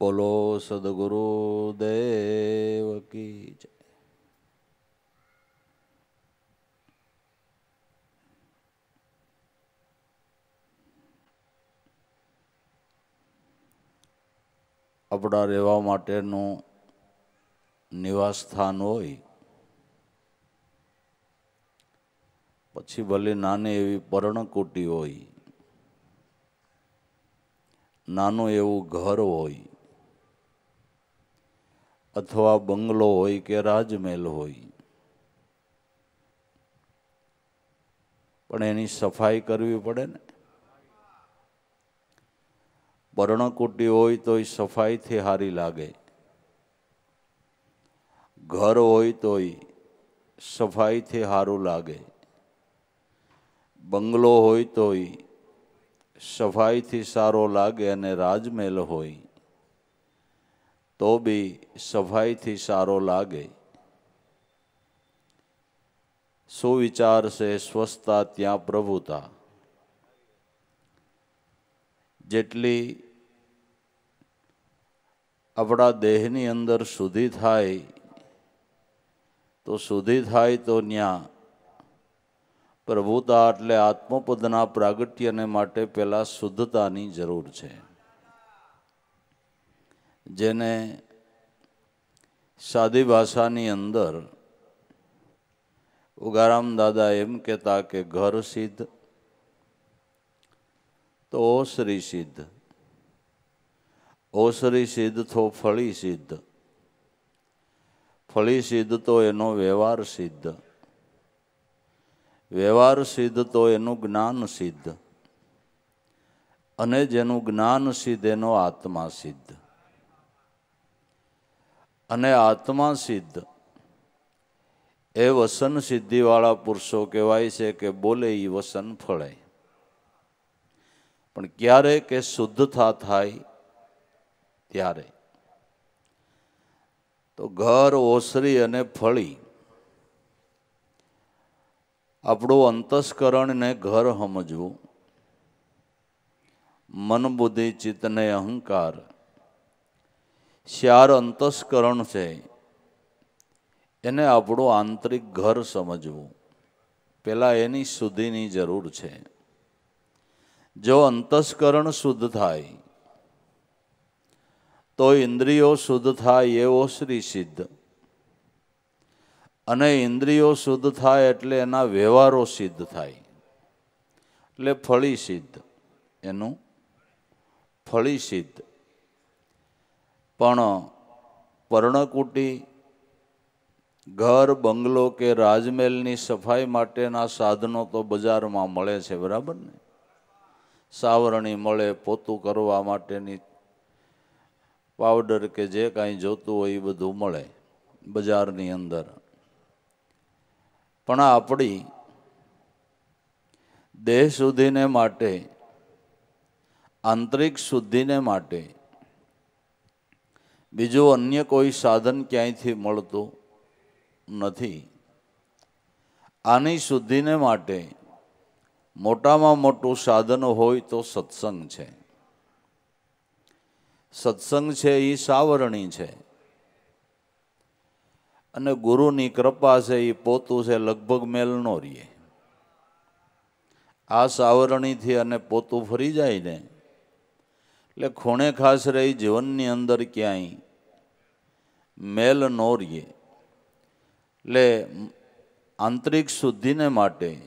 બોલો સદગુરુ દેવ કી જય આપણા રહેવા માટેનું નિવાસ સ્થાન હોય પછી ભલે નાની એવી પર્ણકુટી હોય નાનું એવું ઘર હોય અથવા બંગલો હોય કે રાજમહેલ હોય પણ એની સફાઈ કરવી પડે ને પર્ણકુટી હોય તો એ સફાઈથી હારી લાગે ઘર હોય તો એ સફાઈથી સારું લાગે બંગલો હોય તોય સફાઈથી સારો લાગે અને રાજમહેલ હોય તો બી સફાઈથી સારો લાગે સુવિચાર છે સ્વસ્થતા ત્યાં પ્રભુતા જેટલી આપણા દેહની અંદર સુધી થાય તો સુધી થાય તો ત્યાં પ્રભુતા એટલે આત્મપદના પ્રાગટ્યને માટે પહેલાં શુદ્ધતાની જરૂર છે જેને સાદી ભાષાની અંદર ઉગારામ દાદા એમ કહેતા કે ઘર સિદ્ધ તો ઓસરી સિદ્ધ ઓસરી સિદ્ધ તો ફળી સિદ્ધ ફળી સિદ્ધ તો એનો વ્યવહાર સિદ્ધ વ્યવહાર સિદ્ધ તો એનું જ્ઞાન સિદ્ધ અને જેનું જ્ઞાન સિદ્ધ એનો આત્મા સિદ્ધ અને આત્મા સિદ્ધ એ વસન સિદ્ધિવાળા પુરુષો કહેવાય છે કે બોલે એ વસન ફળે પણ ક્યારે કે શુદ્ધતા થાય ત્યારે તો ઘર ઓસરી અને ફળી આપણું અંતસ્કરણને ઘર સમજવું મન બુદ્ધિ ચિત્તને અહંકાર ચાર અંતસ્કરણ છે એને આપણું આંતરિક ઘર સમજવું પહેલાં એની શુદ્ધિની જરૂર છે જો અંતસ્કરણ શુદ્ધ થાય તો ઇન્દ્રિયો શુદ્ધ થાય એવો શ્રી સિદ્ધ અને ઇન્દ્રિયો શુદ્ધ થાય એટલે એના વ્યવહારો સિદ્ધ થાય એટલે ફળી સિદ્ધ એનું ફળી સિદ્ધ પણ પર્ણકુટી ઘર બંગલો કે રાજમહેલની સફાઈ માટેના સાધનો તો બજારમાં મળે છે બરાબર ને સાવરણી મળે પોતું કરવા માટેની પાવડર કે જે કાંઈ જોતું હોય એ બધું મળે બજારની અંદર પણ આપણી દેહ સુધીને માટે આંતરિક શુદ્ધિને માટે બીજું અન્ય કોઈ સાધન ક્યાંયથી મળતું નથી આની શુદ્ધિને માટે મોટામાં મોટું સાધન હોય તો સત્સંગ છે સત્સંગ છે એ સાવરણી છે અને ગુરુની કૃપા છે એ પોતું છે લગભગ મેલ નો રીએ આ સાવરણીથી અને પોતું ફરી જાય ને એટલે ખૂણે ખાસ રહી જીવનની અંદર ક્યાંય મેલ ન એટલે આંતરિક શુદ્ધિને માટે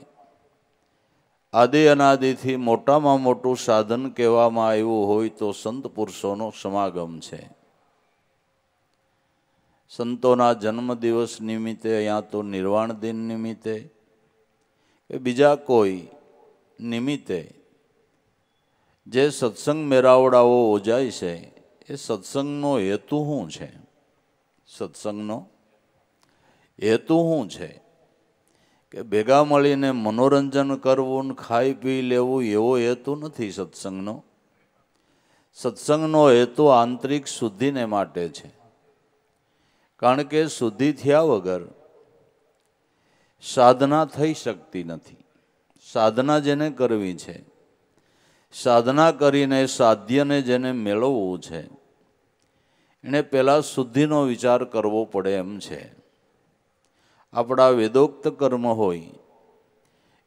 આદિ અનાદિથી મોટામાં મોટું સાધન કહેવામાં આવ્યું હોય તો સંત પુરુષોનો સમાગમ છે સંતોના જન્મદિવસ નિમિત્તે યા તો નિર્વાણ દિન નિમિત્તે કે બીજા કોઈ નિમિત્તે જે સત્સંગ મેળાવડાઓ યોજાય છે એ સત્સંગનો હેતુ શું છે સત્સંગનો હેતુ શું છે કે ભેગા મળીને મનોરંજન કરવું ને ખાઈ પી લેવું એવો હેતુ નથી સત્સંગનો સત્સંગનો હેતુ આંતરિક શુદ્ધિને માટે છે કારણ કે શુદ્ધિ થયા વગર સાધના થઈ શકતી નથી સાધના જેને કરવી છે સાધના કરીને સાધ્યને જેને મેળવવું છે એણે પહેલાં શુદ્ધિનો વિચાર કરવો પડે એમ છે આપણા વેદોક્ત કર્મ હોય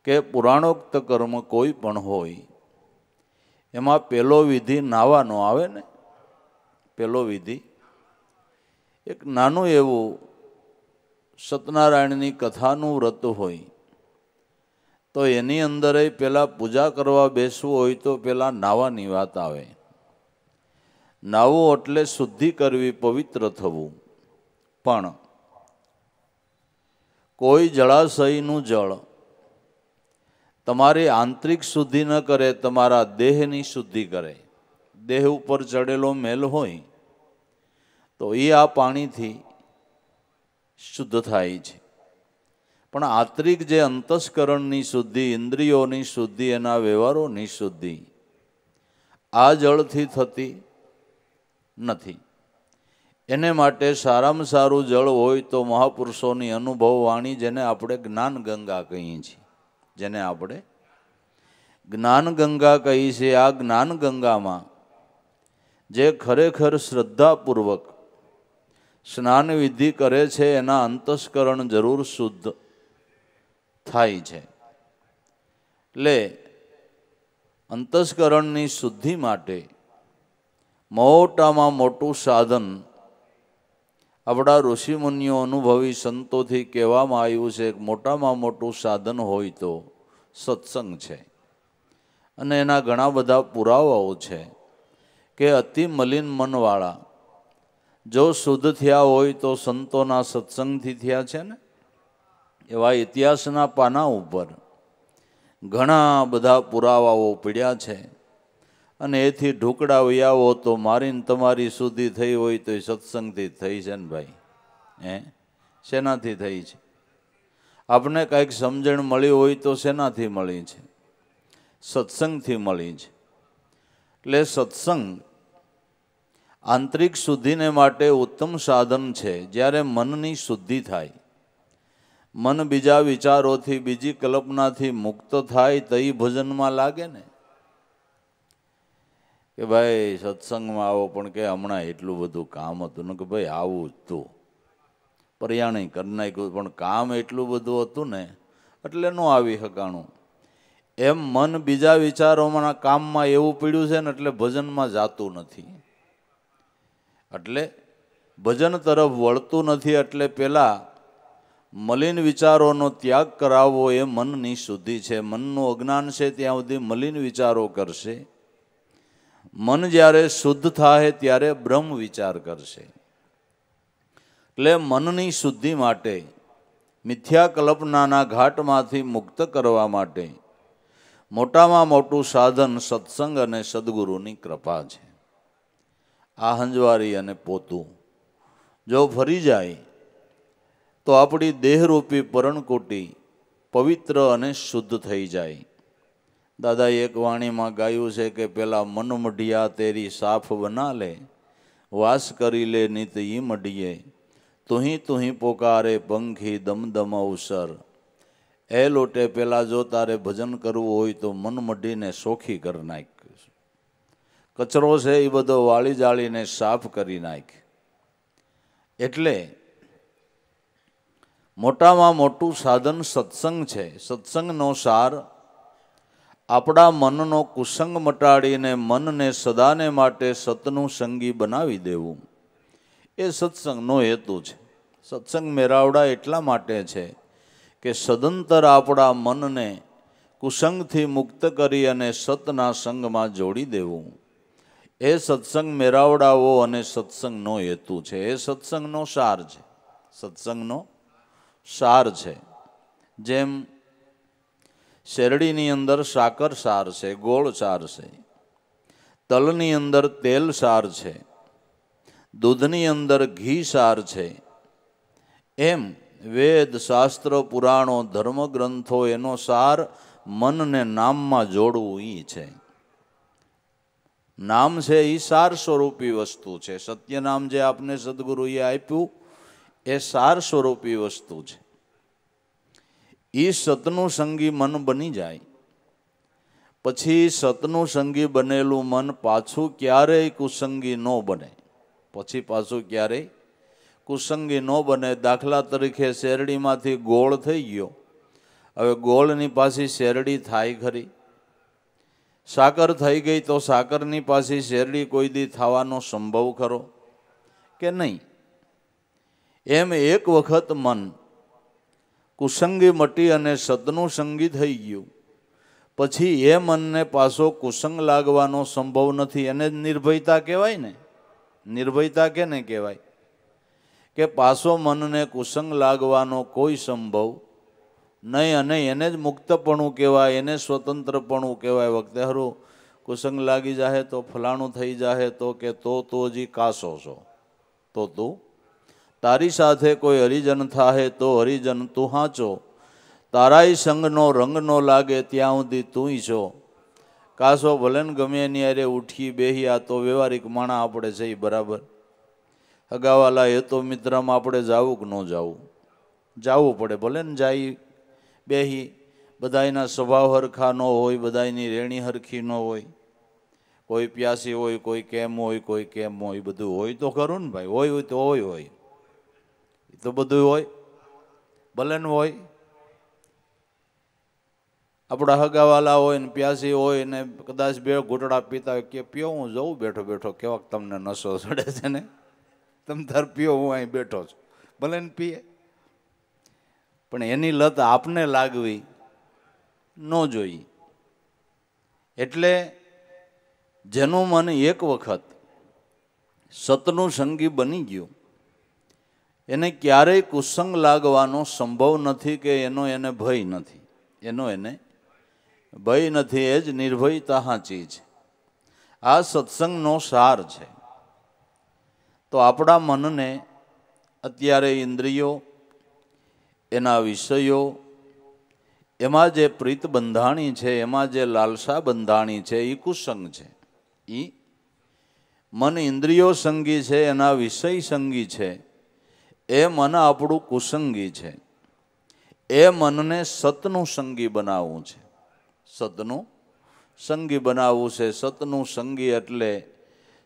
કે પુરાણોક્ત કર્મ કોઈ પણ હોય એમાં પહેલો વિધિ નાવાનો આવે ને પહેલો વિધિ એક નાનું એવું સત્યનારાયણની કથાનું વ્રત હોય તો એની અંદર પહેલાં પૂજા કરવા બેસવું હોય તો પહેલાં નાવાની વાત આવે નાવું એટલે શુદ્ધિ કરવી પવિત્ર થવું પણ કોઈ જળાશયનું જળ તમારી આંતરિક શુદ્ધિ ન કરે તમારા દેહની શુદ્ધિ કરે દેહ ઉપર ચડેલો મેલ હોય તો એ આ પાણીથી શુદ્ધ થાય છે પણ આંતરિક જે અંતસ્કરણની શુદ્ધિ ઇન્દ્રિયોની શુદ્ધિ એના વ્યવહારોની શુદ્ધિ આ જળથી થતી નથી એને માટે સારામાં સારું જળ હોય તો મહાપુરુષોની અનુભવ વાણી જેને આપણે જ્ઞાન ગંગા કહીએ છીએ જેને આપણે જ્ઞાન ગંગા કહી છીએ આ જ્ઞાન ગંગામાં જે ખરેખર શ્રદ્ધાપૂર્વક સ્નાન વિધિ કરે છે એના અંતસ્કરણ જરૂર શુદ્ધ થાય છે એટલે અંતસ્કરણની શુદ્ધિ માટે મોટામાં મોટું સાધન આપણા ઋષિમુનિઓ અનુભવી સંતોથી કહેવામાં આવ્યું છે કે મોટામાં મોટું સાધન હોય તો સત્સંગ છે અને એના ઘણા બધા પુરાવાઓ છે કે અતિ મલિન મનવાળા જો શુદ્ધ થયા હોય તો સંતોના સત્સંગથી થયા છે ને એવા ઇતિહાસના પાના ઉપર ઘણા બધા પુરાવાઓ પીડ્યા છે અને એથી ઢોકળા આવો તો મારીને તમારી સુધી થઈ હોય તો એ સત્સંગથી થઈ છે ને ભાઈ હે શેનાથી થઈ છે આપણે કાંઈક સમજણ મળી હોય તો શેનાથી મળી છે સત્સંગથી મળી છે એટલે સત્સંગ આંતરિક શુદ્ધિને માટે ઉત્તમ સાધન છે જ્યારે મનની શુદ્ધિ થાય મન બીજા વિચારોથી બીજી કલ્પનાથી મુક્ત થાય તઈ ભજનમાં લાગે ને કે ભાઈ સત્સંગમાં આવો પણ કે હમણાં એટલું બધું કામ હતું ને કે ભાઈ આવું જ તું પર્યાણી કરી નાખ્યું પણ કામ એટલું બધું હતું ને એટલે ન આવી શકાણું એમ મન બીજા વિચારોમાં કામમાં એવું પીડ્યું છે ને એટલે ભજનમાં જાતું નથી એટલે ભજન તરફ વળતું નથી એટલે પહેલાં મલિન વિચારોનો ત્યાગ કરાવવો એ મનની શુદ્ધિ છે મનનું અજ્ઞાન છે ત્યાં સુધી મલિન વિચારો કરશે મન જ્યારે શુદ્ધ થાય ત્યારે બ્રહ્મ વિચાર કરશે એટલે મનની શુદ્ધિ માટે મિથ્યા કલ્પનાના ઘાટમાંથી મુક્ત કરવા માટે મોટામાં મોટું સાધન સત્સંગ અને સદગુરુની કૃપા છે આ હંજવારી અને પોતું જો ફરી જાય તો આપણી દેહરૂપી પરણકોટી પવિત્ર અને શુદ્ધ થઈ જાય દાદાએ એક વાણીમાં ગાયું છે કે પેલા મન મનમઢિયા તેરી સાફ બના લે વાસ કરી લે નિત ઈ મઢીએ તુહી તુહી પોકારે પંખી દમદમ અવસર એ લોટે પેલા જો તારે ભજન કરવું હોય તો મન મઢીને શોખી કરી નાખ કચરો છે એ બધો વાળી જાળીને સાફ કરી નાખ એટલે મોટામાં મોટું સાધન સત્સંગ છે સત્સંગનો સાર આપણા મનનો કુસંગ મટાડીને મનને સદાને માટે સતનું સંગી બનાવી દેવું એ સત્સંગનો હેતુ છે સત્સંગ મેળાવડા એટલા માટે છે કે સદંતર આપણા મનને કુસંગથી મુક્ત કરી અને સતના સંગમાં જોડી દેવું એ સત્સંગ મેળાવડાવો અને સત્સંગનો હેતુ છે એ સત્સંગનો સાર છે સત્સંગનો સાર છે જેમ શેરડીની અંદર સાકર સાર છે ગોળ સાર છે તલની અંદર તેલ સાર છે દૂધની અંદર ઘી સાર છે એમ વેદ શાસ્ત્ર પુરાણો ધર્મગ્રંથો એનો સાર મનને નામમાં જોડવું એ છે નામ છે એ સાર સ્વરૂપી વસ્તુ છે સત્યનામ જે આપને સદગુરુએ આપ્યું એ સાર સ્વરૂપી વસ્તુ છે એ સતનું સંગી મન બની જાય પછી સતનું સંગી બનેલું મન પાછું ક્યારેય કુસંગી ન બને પછી પાછું ક્યારેય કુસંગી ન બને દાખલા તરીકે શેરડીમાંથી ગોળ થઈ ગયો હવે ગોળની પાછી શેરડી થાય ખરી સાકર થઈ ગઈ તો સાકરની પાછી શેરડી કોઈ દી થવાનો સંભવ ખરો કે નહીં એમ એક વખત મન કુસંગી મટી અને સદનું સંગી થઈ ગયું પછી એ મનને પાછો કુસંગ લાગવાનો સંભવ નથી એને નિર્ભયતા કહેવાય ને નિર્ભયતા કેને કહેવાય કે પાછો મનને કુસંગ લાગવાનો કોઈ સંભવ નહીં અને એને જ મુક્તપણું કહેવાય એને સ્વતંત્રપણું કહેવાય વખતે હરું કુસંગ લાગી જાહે તો ફલાણું થઈ જાહે તો કે તો તો જી કાસો છો તો તું તારી સાથે કોઈ હરિજન થાહે તો હરિજન તું હાંચો તારાય સંગનો રંગ નો લાગે ત્યાં સુધી તું છો કાસો ભલે ગમે એની અરે ઉઠી બેહી આ તો વ્યવહારિક માણા આપણે જઈ બરાબર અગાવાલા એ તો મિત્રમાં આપણે જાવું કે ન જાવું જાવું પડે ભલે ને જાય બેહી બધાયના સ્વભાવ હરખા ન હોય બધાયની રેણી હરખી ન હોય કોઈ પ્યાસી હોય કોઈ કેમ હોય કોઈ કેમ હોય બધું હોય તો ખરું ને ભાઈ હોય હોય તો હોય હોય તો બધું હોય બલન હોય આપણા હગાવાલા હોય ને પ્યાસી હોય ને કદાચ બે ઘૂંટડા પીતા હોય કે પીઓ હું જઉં બેઠો બેઠો કેવાક તમને નશો ચડે છે ને તમે તાર પીઓ હું અહીં બેઠો છું ભલે ને પીએ પણ એની લત આપને લાગવી ન જોઈએ એટલે જેનું મન એક વખત સતનું સંગી બની ગયું એને ક્યારેય કુસંગ લાગવાનો સંભવ નથી કે એનો એને ભય નથી એનો એને ભય નથી એ જ નિર્ભયતા હાંચી છે આ સત્સંગનો સાર છે તો આપણા મનને અત્યારે ઇન્દ્રિયો એના વિષયો એમાં જે પ્રીત બંધાણી છે એમાં જે લાલસા બંધાણી છે એ કુસંગ છે એ મન ઇન્દ્રિયો સંગી છે એના વિષય સંગી છે એ મન આપણું કુસંગી છે એ મનને સતનું સંગી બનાવવું છે સતનું સંગી બનાવવું છે સતનું સંગી એટલે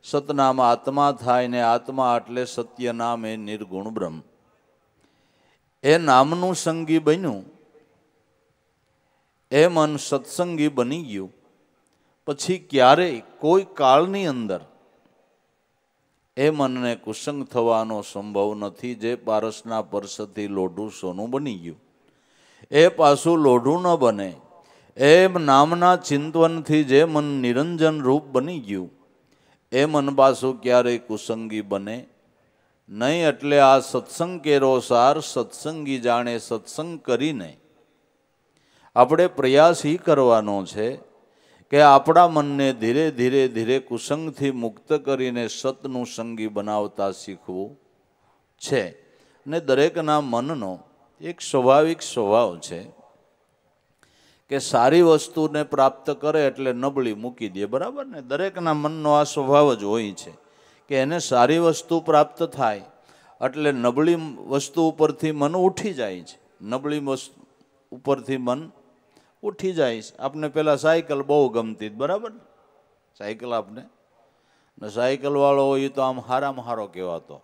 સતનામ આત્મા થાય ને આત્મા એટલે સત્ય નામ એ નિર્ગુણ બ્રહ્મ એ નામનું સંગી બન્યું એ મન સત્સંગી બની ગયું પછી ક્યારેય કોઈ કાળની અંદર એ મનને કુસંગ થવાનો સંભવ નથી જે પારસના પરસથી લોઢું સોનું બની ગયું એ પાછું લોઢું ન બને એમ નામના ચિંતવનથી જે મન નિરંજન રૂપ બની ગયું એ મન પાછું ક્યારેય કુસંગી બને નહીં એટલે આ સત્સંગ કેરો સાર સત્સંગી જાણે સત્સંગ કરીને આપણે પ્રયાસ એ કરવાનો છે કે આપણા મનને ધીરે ધીરે ધીરે કુસંગથી મુક્ત કરીને સતનું સંગી બનાવતા શીખવું છે ને દરેકના મનનો એક સ્વાભાવિક સ્વભાવ છે કે સારી વસ્તુને પ્રાપ્ત કરે એટલે નબળી મૂકી દે બરાબર ને દરેકના મનનો આ સ્વભાવ જ હોય છે કે એને સારી વસ્તુ પ્રાપ્ત થાય એટલે નબળી વસ્તુ ઉપરથી મન ઉઠી જાય છે નબળી વસ્તુ ઉપરથી મન ઉઠી જાય આપને પહેલાં સાયકલ બહુ ગમતી બરાબર સાયકલ આપને ને સાયકલવાળો હોય તો આમ હારામાં હારો કહેવાતો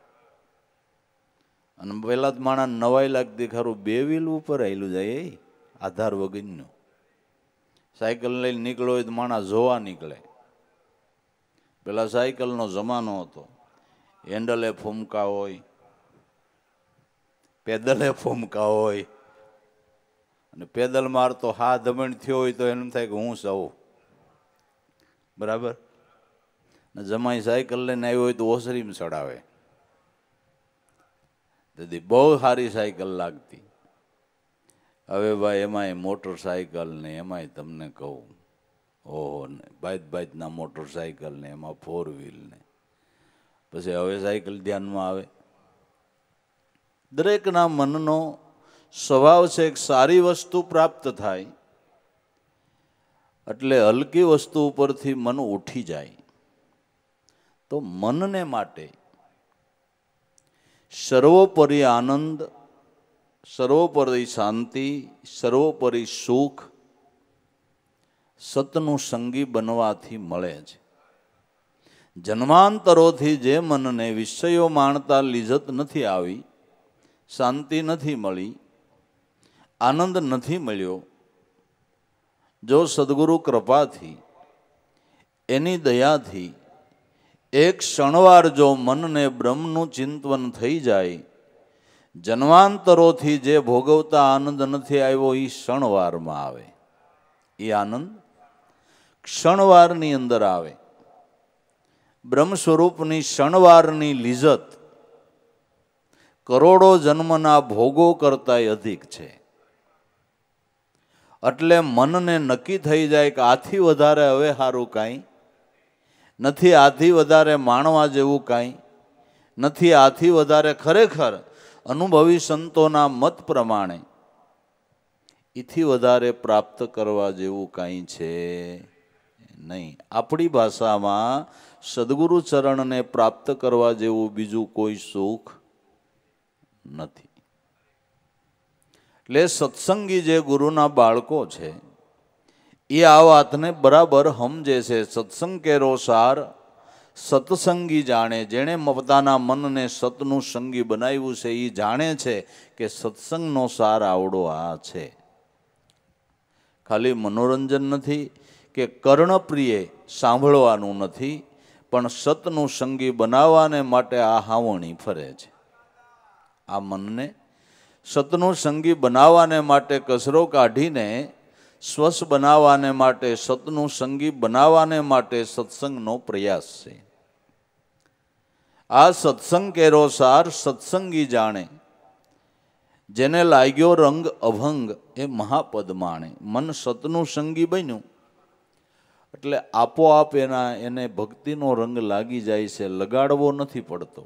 અને પહેલાં જ માણસ નવાઈ લાગતી ખરું બે વ્હીલ ઉપર આવેલું જાય એ આધાર વગરનું સાયકલ લઈને નીકળો હોય તો માણસ જોવા નીકળે પેલા સાયકલનો જમાનો હતો હેન્ડલે ફૂમકા હોય પેદલે ફૂમકા હોય અને પેદલ મારતો હા ધમણ થયો હોય તો એમ થાય કે હું સૌ બરાબર ને જમાઈ સાયકલ લઈને આવ્યો હોય તો ઓસરીમાં ચડાવે દીદી બહુ સારી સાયકલ લાગતી હવે ભાઈ એમાંય મોટરસાયકલ ને એમાંય તમને કહું ઓહો ને બાઈત બાઈતના મોટરસાયકલ ને એમાં ફોર વ્હીલ ને પછી હવે સાયકલ ધ્યાનમાં આવે દરેકના મનનો સ્વભાવ છે એક સારી વસ્તુ પ્રાપ્ત થાય એટલે હલકી વસ્તુ ઉપરથી મન ઉઠી જાય તો મનને માટે સર્વોપરી આનંદ સર્વોપરી શાંતિ સર્વોપરી સુખ સતનું સંગી બનવાથી મળે છે જન્માંતરોથી જે મનને વિષયો માણતા લીજત નથી આવી શાંતિ નથી મળી આનંદ નથી મળ્યો જો સદગુરુ કૃપાથી એની દયાથી એક ક્ષણવાર જો મનને બ્રહ્મનું ચિંતવન થઈ જાય જન્માંતરોથી જે ભોગવતા આનંદ નથી આવ્યો એ ક્ષણવારમાં આવે એ આનંદ ક્ષણવારની અંદર આવે બ્રહ્મ સ્વરૂપની ક્ષણવારની લિજત કરોડો જન્મના ભોગો કરતાંય અધિક છે એટલે મનને નક્કી થઈ જાય કે આથી વધારે હવે સારું કાંઈ નથી આથી વધારે માણવા જેવું કાંઈ નથી આથી વધારે ખરેખર અનુભવી સંતોના મત પ્રમાણે એથી વધારે પ્રાપ્ત કરવા જેવું કાંઈ છે નહીં આપણી ભાષામાં સદગુરુ ચરણને પ્રાપ્ત કરવા જેવું બીજું કોઈ સુખ નથી એટલે સત્સંગી જે ગુરુના બાળકો છે એ આ વાતને બરાબર સમજે છે સત્સંગ કેરો સાર સત્સંગી જાણે જેણે મમતાના મનને સતનું સંગી બનાવ્યું છે એ જાણે છે કે સત્સંગનો સાર આવડો આ છે ખાલી મનોરંજન નથી કે કર્ણપ્રિય સાંભળવાનું નથી પણ સતનું સંગી બનાવવાને માટે આ હાવણી ફરે છે આ મનને સતનો સંગી બનાવવાને માટે કચરો કાઢીને સ્વસ્થ બનાવવાને માટે સતનું સંગી બનાવવાને માટે સત્સંગનો પ્રયાસ છે આ સત્સંગ કેરો સાર સત્સંગી જાણે જેને લાગ્યો રંગ અભંગ એ મહાપદ માણે મન સતનું સંગી બન્યું એટલે આપોઆપ એના એને ભક્તિનો રંગ લાગી જાય છે લગાડવો નથી પડતો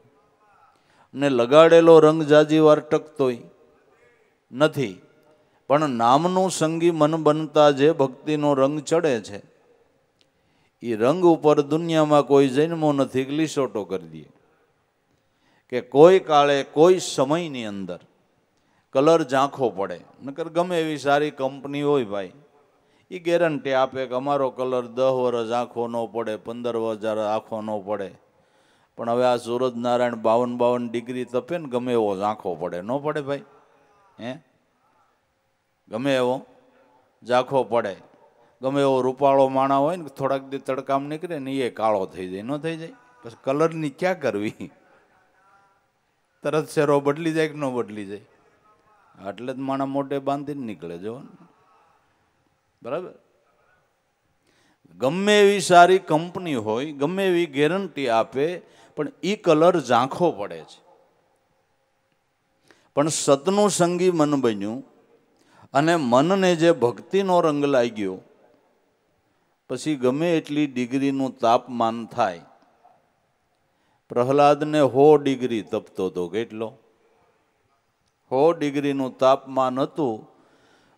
ને લગાડેલો રંગ જાજી ટકતોય નથી પણ નામનું સંગી મન બનતા જે ભક્તિનો રંગ ચડે છે એ રંગ ઉપર દુનિયામાં કોઈ જન્મો નથી કે લીસોટો કરી દઈએ કે કોઈ કાળે કોઈ સમયની અંદર કલર ઝાંખો પડે નકર ગમે એવી સારી કંપની હોય ભાઈ એ ગેરંટી આપે કે અમારો કલર દહ વર્ષ આંખો ન પડે પંદર હજાર આંખો ન પડે પણ હવે આ સૂરજ નારાયણ બાવન બાવન ડિગ્રી તપે ને ગમે એવો ઝાંખો પડે ન પડે ભાઈ હે ગમે એવો ઝાંખો પડે ગમે એવો રૂપાળો માણા હોય ને થોડાક દી તડકામ નીકળે ને એ કાળો થઈ જાય ન થઈ જાય પછી કલરની ક્યાં કરવી તરત શેરો બદલી જાય કે ન બદલી જાય એટલે જ માણા મોટે બાંધીને નીકળે જો બરાબર ગમે એવી સારી કંપની હોય ગમે એવી ગેરંટી આપે પણ એ કલર ઝાંખો પડે છે પણ સતનું સંગી મન બન્યું અને મનને જે ભક્તિનો રંગ લાગ્યો પછી ગમે એટલી ડિગ્રીનું તાપમાન થાય પ્રહલાદને હો ડિગ્રી તપતો હતો કેટલો હો ડિગ્રીનું તાપમાન હતું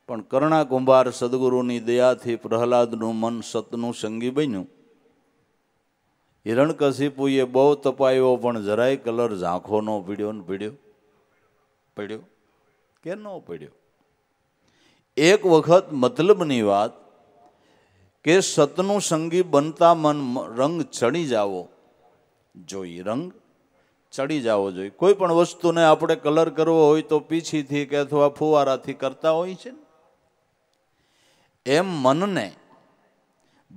પણ કર્ણા કુંભાર સદગુરુની દયાથી પ્રહલાદનું મન સતનું સંગી બન્યું હિરણકશિપુએ બહુ તપાયો પણ જરાય કલર ઝાંખોનો પીડ્યો ને પીડ્યો પડ્યો કે ન પડ્યો એક વખત મતલબની વાત કે સતનું સંગી બનતા મન રંગ ચડી જાવો જોઈ રંગ ચડી જાવો જોઈએ કોઈ પણ વસ્તુને આપણે કલર કરવો હોય તો પીછીથી કે અથવા ફુવારાથી કરતા હોય છે ને એમ મનને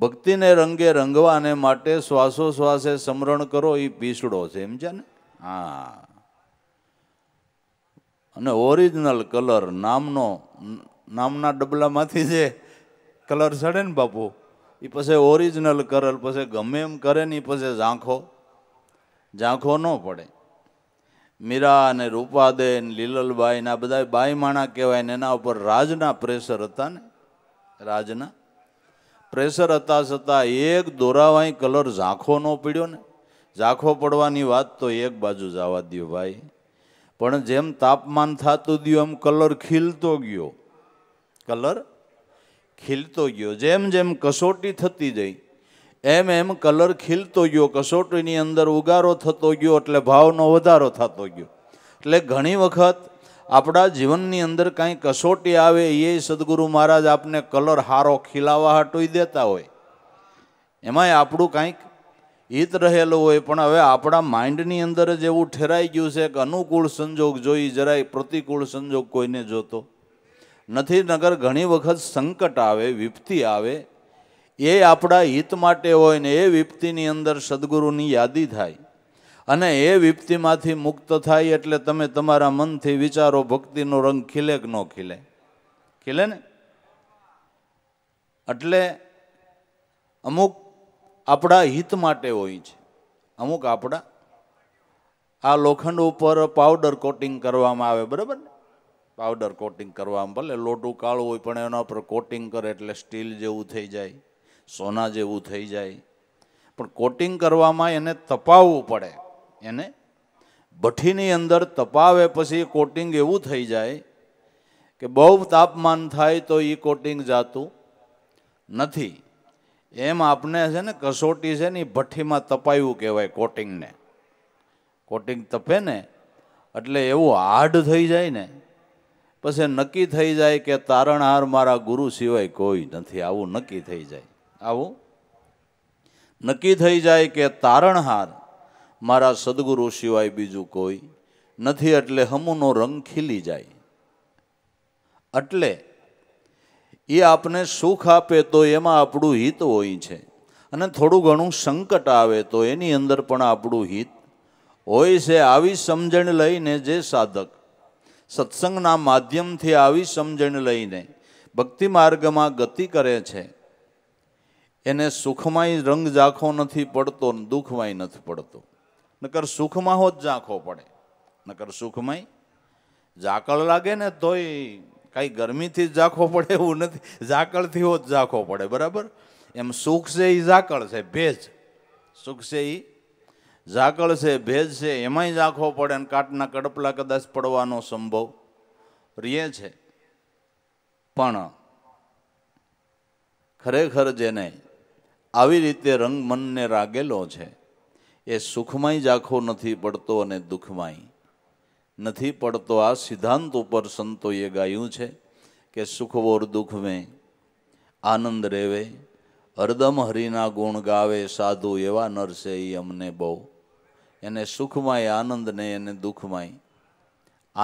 ભક્તિને રંગે રંગવાને માટે શ્વાસોશ્વાસે શ્વાસે સમરણ કરો એ પીસડો છે એમ છે ને હા અને ઓરિજિનલ કલર નામનો નામના ડબલામાંથી જે કલર ચડે ને બાપુ એ પછી ઓરિજિનલ કલર પછી ગમે એમ કરે ને એ પછી ઝાંખો ઝાંખો ન પડે મીરા અને રૂપાદે ને લીલલબાઈ ને આ બધા બાઈ માણા કહેવાય ને એના ઉપર રાજના પ્રેશર હતા ને રાજના પ્રેશર હતા છતાં એક દોરાવાય કલર ઝાંખો ન પડ્યો ને ઝાંખો પડવાની વાત તો એક બાજુ જવા દો ભાઈ પણ જેમ તાપમાન થતું ગયું એમ કલર ખીલતો ગયો કલર ખીલતો ગયો જેમ જેમ કસોટી થતી જઈ એમ એમ કલર ખીલતો ગયો કસોટીની અંદર ઉગારો થતો ગયો એટલે ભાવનો વધારો થતો ગયો એટલે ઘણી વખત આપણા જીવનની અંદર કાંઈ કસોટી આવે એ સદગુરુ મહારાજ આપને કલર હારો ખીલાવા હટોઈ દેતા હોય એમાંય આપણું કાંઈક હિત રહેલો હોય પણ હવે આપણા માઇન્ડની અંદર જ એવું ઠેરાઈ ગયું છે કે અનુકૂળ સંજોગ જોઈ જરાય પ્રતિકૂળ સંજોગ કોઈને જોતો નથી નગર ઘણી વખત સંકટ આવે વિપત્તિ આવે એ આપણા હિત માટે હોય ને એ વિપત્તિની અંદર સદગુરુની યાદી થાય અને એ વિપત્તિમાંથી મુક્ત થાય એટલે તમે તમારા મનથી વિચારો ભક્તિનો રંગ ખીલે કે ન ખીલે ખીલે ને એટલે અમુક આપણા હિત માટે હોય છે અમુક આપણા આ લોખંડ ઉપર પાવડર કોટિંગ કરવામાં આવે બરાબર ને પાવડર કોટિંગ કરવામાં ભલે લોટું કાળું હોય પણ એના ઉપર કોટિંગ કરે એટલે સ્ટીલ જેવું થઈ જાય સોના જેવું થઈ જાય પણ કોટિંગ કરવામાં એને તપાવવું પડે એને ભઠ્ઠીની અંદર તપાવે પછી કોટિંગ એવું થઈ જાય કે બહુ તાપમાન થાય તો એ કોટિંગ જાતું નથી એમ આપને છે ને કસોટી છે ને એ ભઠ્ઠીમાં તપાયું કહેવાય કોટિંગને કોટિંગ તપે ને એટલે એવું હાર્ડ થઈ જાય ને પછી નક્કી થઈ જાય કે તારણહાર મારા ગુરુ સિવાય કોઈ નથી આવું નક્કી થઈ જાય આવું નક્કી થઈ જાય કે તારણહાર મારા સદગુરુ સિવાય બીજું કોઈ નથી એટલે હમુનો રંગ ખીલી જાય એટલે એ આપને સુખ આપે તો એમાં આપણું હિત હોય છે અને થોડું ઘણું સંકટ આવે તો એની અંદર પણ આપણું હિત હોય છે આવી સમજણ લઈને જે સાધક સત્સંગના માધ્યમથી આવી સમજણ લઈને ભક્તિ માર્ગમાં ગતિ કરે છે એને સુખમાંય રંગ ઝાંખો નથી પડતો ને દુઃખમાંય નથી પડતો નકર સુખમાં હો જ ઝાંખો પડે નકર સુખમાંય ઝાકળ લાગે ને તોય કાંઈ ગરમીથી જ ઝાંખવો પડે એવું નથી ઝાકળથી જ ઝાંખવો પડે બરાબર એમ સુખ છે એ ઝાકળ છે ભેજ સુખ છે એ ઝાકળ છે ભેજ છે એમાંય ઝાંખવો પડે અને કાટના કડપલા કદાચ પડવાનો સંભવ રે છે પણ ખરેખર જેને આવી રીતે રંગ મનને રાગેલો છે એ સુખમાંય ઝાંખો નથી પડતો અને દુઃખમાંય નથી પડતો આ સિદ્ધાંત ઉપર સંતોએ ગાયું છે કે સુખવોર દુઃખ મેં આનંદ રહેવે હરદમ હરિના ગુણ ગાવે સાધુ એવા નરસે એ અમને બહુ એને સુખમાંય આનંદને એને દુઃખમાંય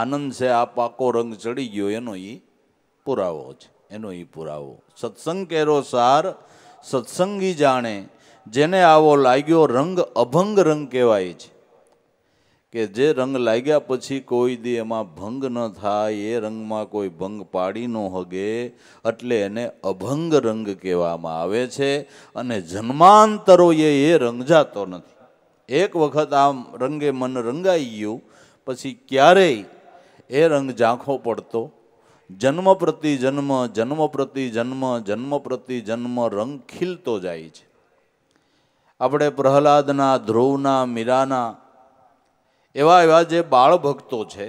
આનંદ છે આ પાકો રંગ ચડી ગયો એનો એ પુરાવો છે એનો એ પુરાવો સત્સંગ કેરો સાર સત્સંગી જાણે જેને આવો લાગ્યો રંગ અભંગ રંગ કહેવાય છે કે જે રંગ લાગ્યા પછી કોઈ દી એમાં ભંગ ન થાય એ રંગમાં કોઈ ભંગ પાડી ન હગે એટલે એને અભંગ રંગ કહેવામાં આવે છે અને જન્માંતરો એ રંગ જાતો નથી એક વખત આમ રંગે મન રંગાઈ ગયું પછી ક્યારેય એ રંગ ઝાંખો પડતો જન્મ પ્રતિ જન્મ જન્મ પ્રતિ જન્મ જન્મ પ્રતિ જન્મ રંગ ખીલતો જાય છે આપણે પ્રહલાદના ધ્રુવના મીરાના એવા એવા જે બાળ ભક્તો છે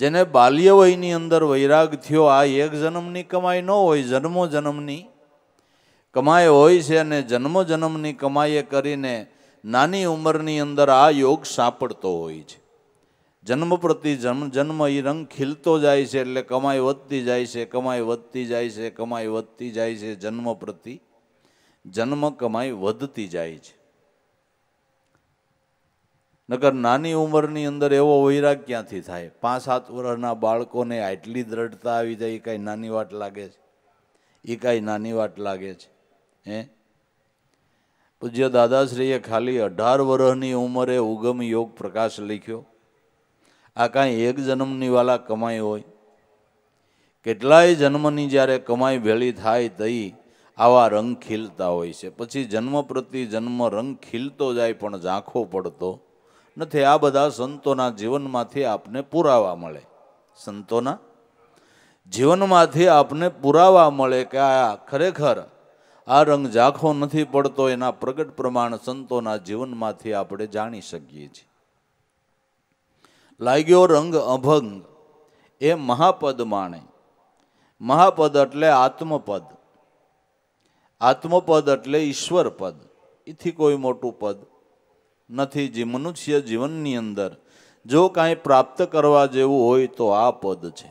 જેને બાલ્યવયની અંદર વૈરાગ થયો આ એક જન્મની કમાઈ ન હોય જન્મો જન્મની કમાઈ હોય છે અને જન્મ જન્મની કમાઈએ કરીને નાની ઉંમરની અંદર આ યોગ સાંપડતો હોય છે જન્મ પ્રતિ જન્મ જન્મ એ રંગ ખીલતો જાય છે એટલે કમાઈ વધતી જાય છે કમાઈ વધતી જાય છે કમાઈ વધતી જાય છે જન્મ પ્રતિ જન્મ કમાઈ વધતી જાય છે નગર નાની ઉંમરની અંદર એવો વૈરાગ ક્યાંથી થાય પાંચ સાત વર્ષના બાળકોને આટલી દ્રઢતા આવી જાય એ કાંઈ નાની વાટ લાગે છે એ કાંઈ નાની વાટ લાગે છે હે પૂજ્ય દાદાશ્રીએ ખાલી અઢાર વર્ષની ઉંમરે ઉગમ યોગ પ્રકાશ લખ્યો આ કાંઈ એક જન્મની વાલા કમાઈ હોય કેટલાય જન્મની જ્યારે કમાઈ ભેળી થાય તઈ આવા રંગ ખીલતા હોય છે પછી જન્મ પ્રતિ જન્મ રંગ ખીલતો જાય પણ ઝાંખો પડતો નથી આ બધા સંતોના જીવનમાંથી આપને પુરાવા મળે સંતોના જીવનમાંથી આપને પુરાવા મળે કે આ ખરેખર આ રંગ ઝાંખો નથી પડતો એના પ્રગટ પ્રમાણ સંતોના જીવનમાંથી આપણે જાણી શકીએ છીએ લાગ્યો રંગ અભંગ એ મહાપદ માણે મહાપદ એટલે આત્મપદ આત્મપદ એટલે ઈશ્વર પદ એથી કોઈ મોટું પદ નથી જે મનુષ્ય જીવનની અંદર જો કાંઈ પ્રાપ્ત કરવા જેવું હોય તો આ પદ છે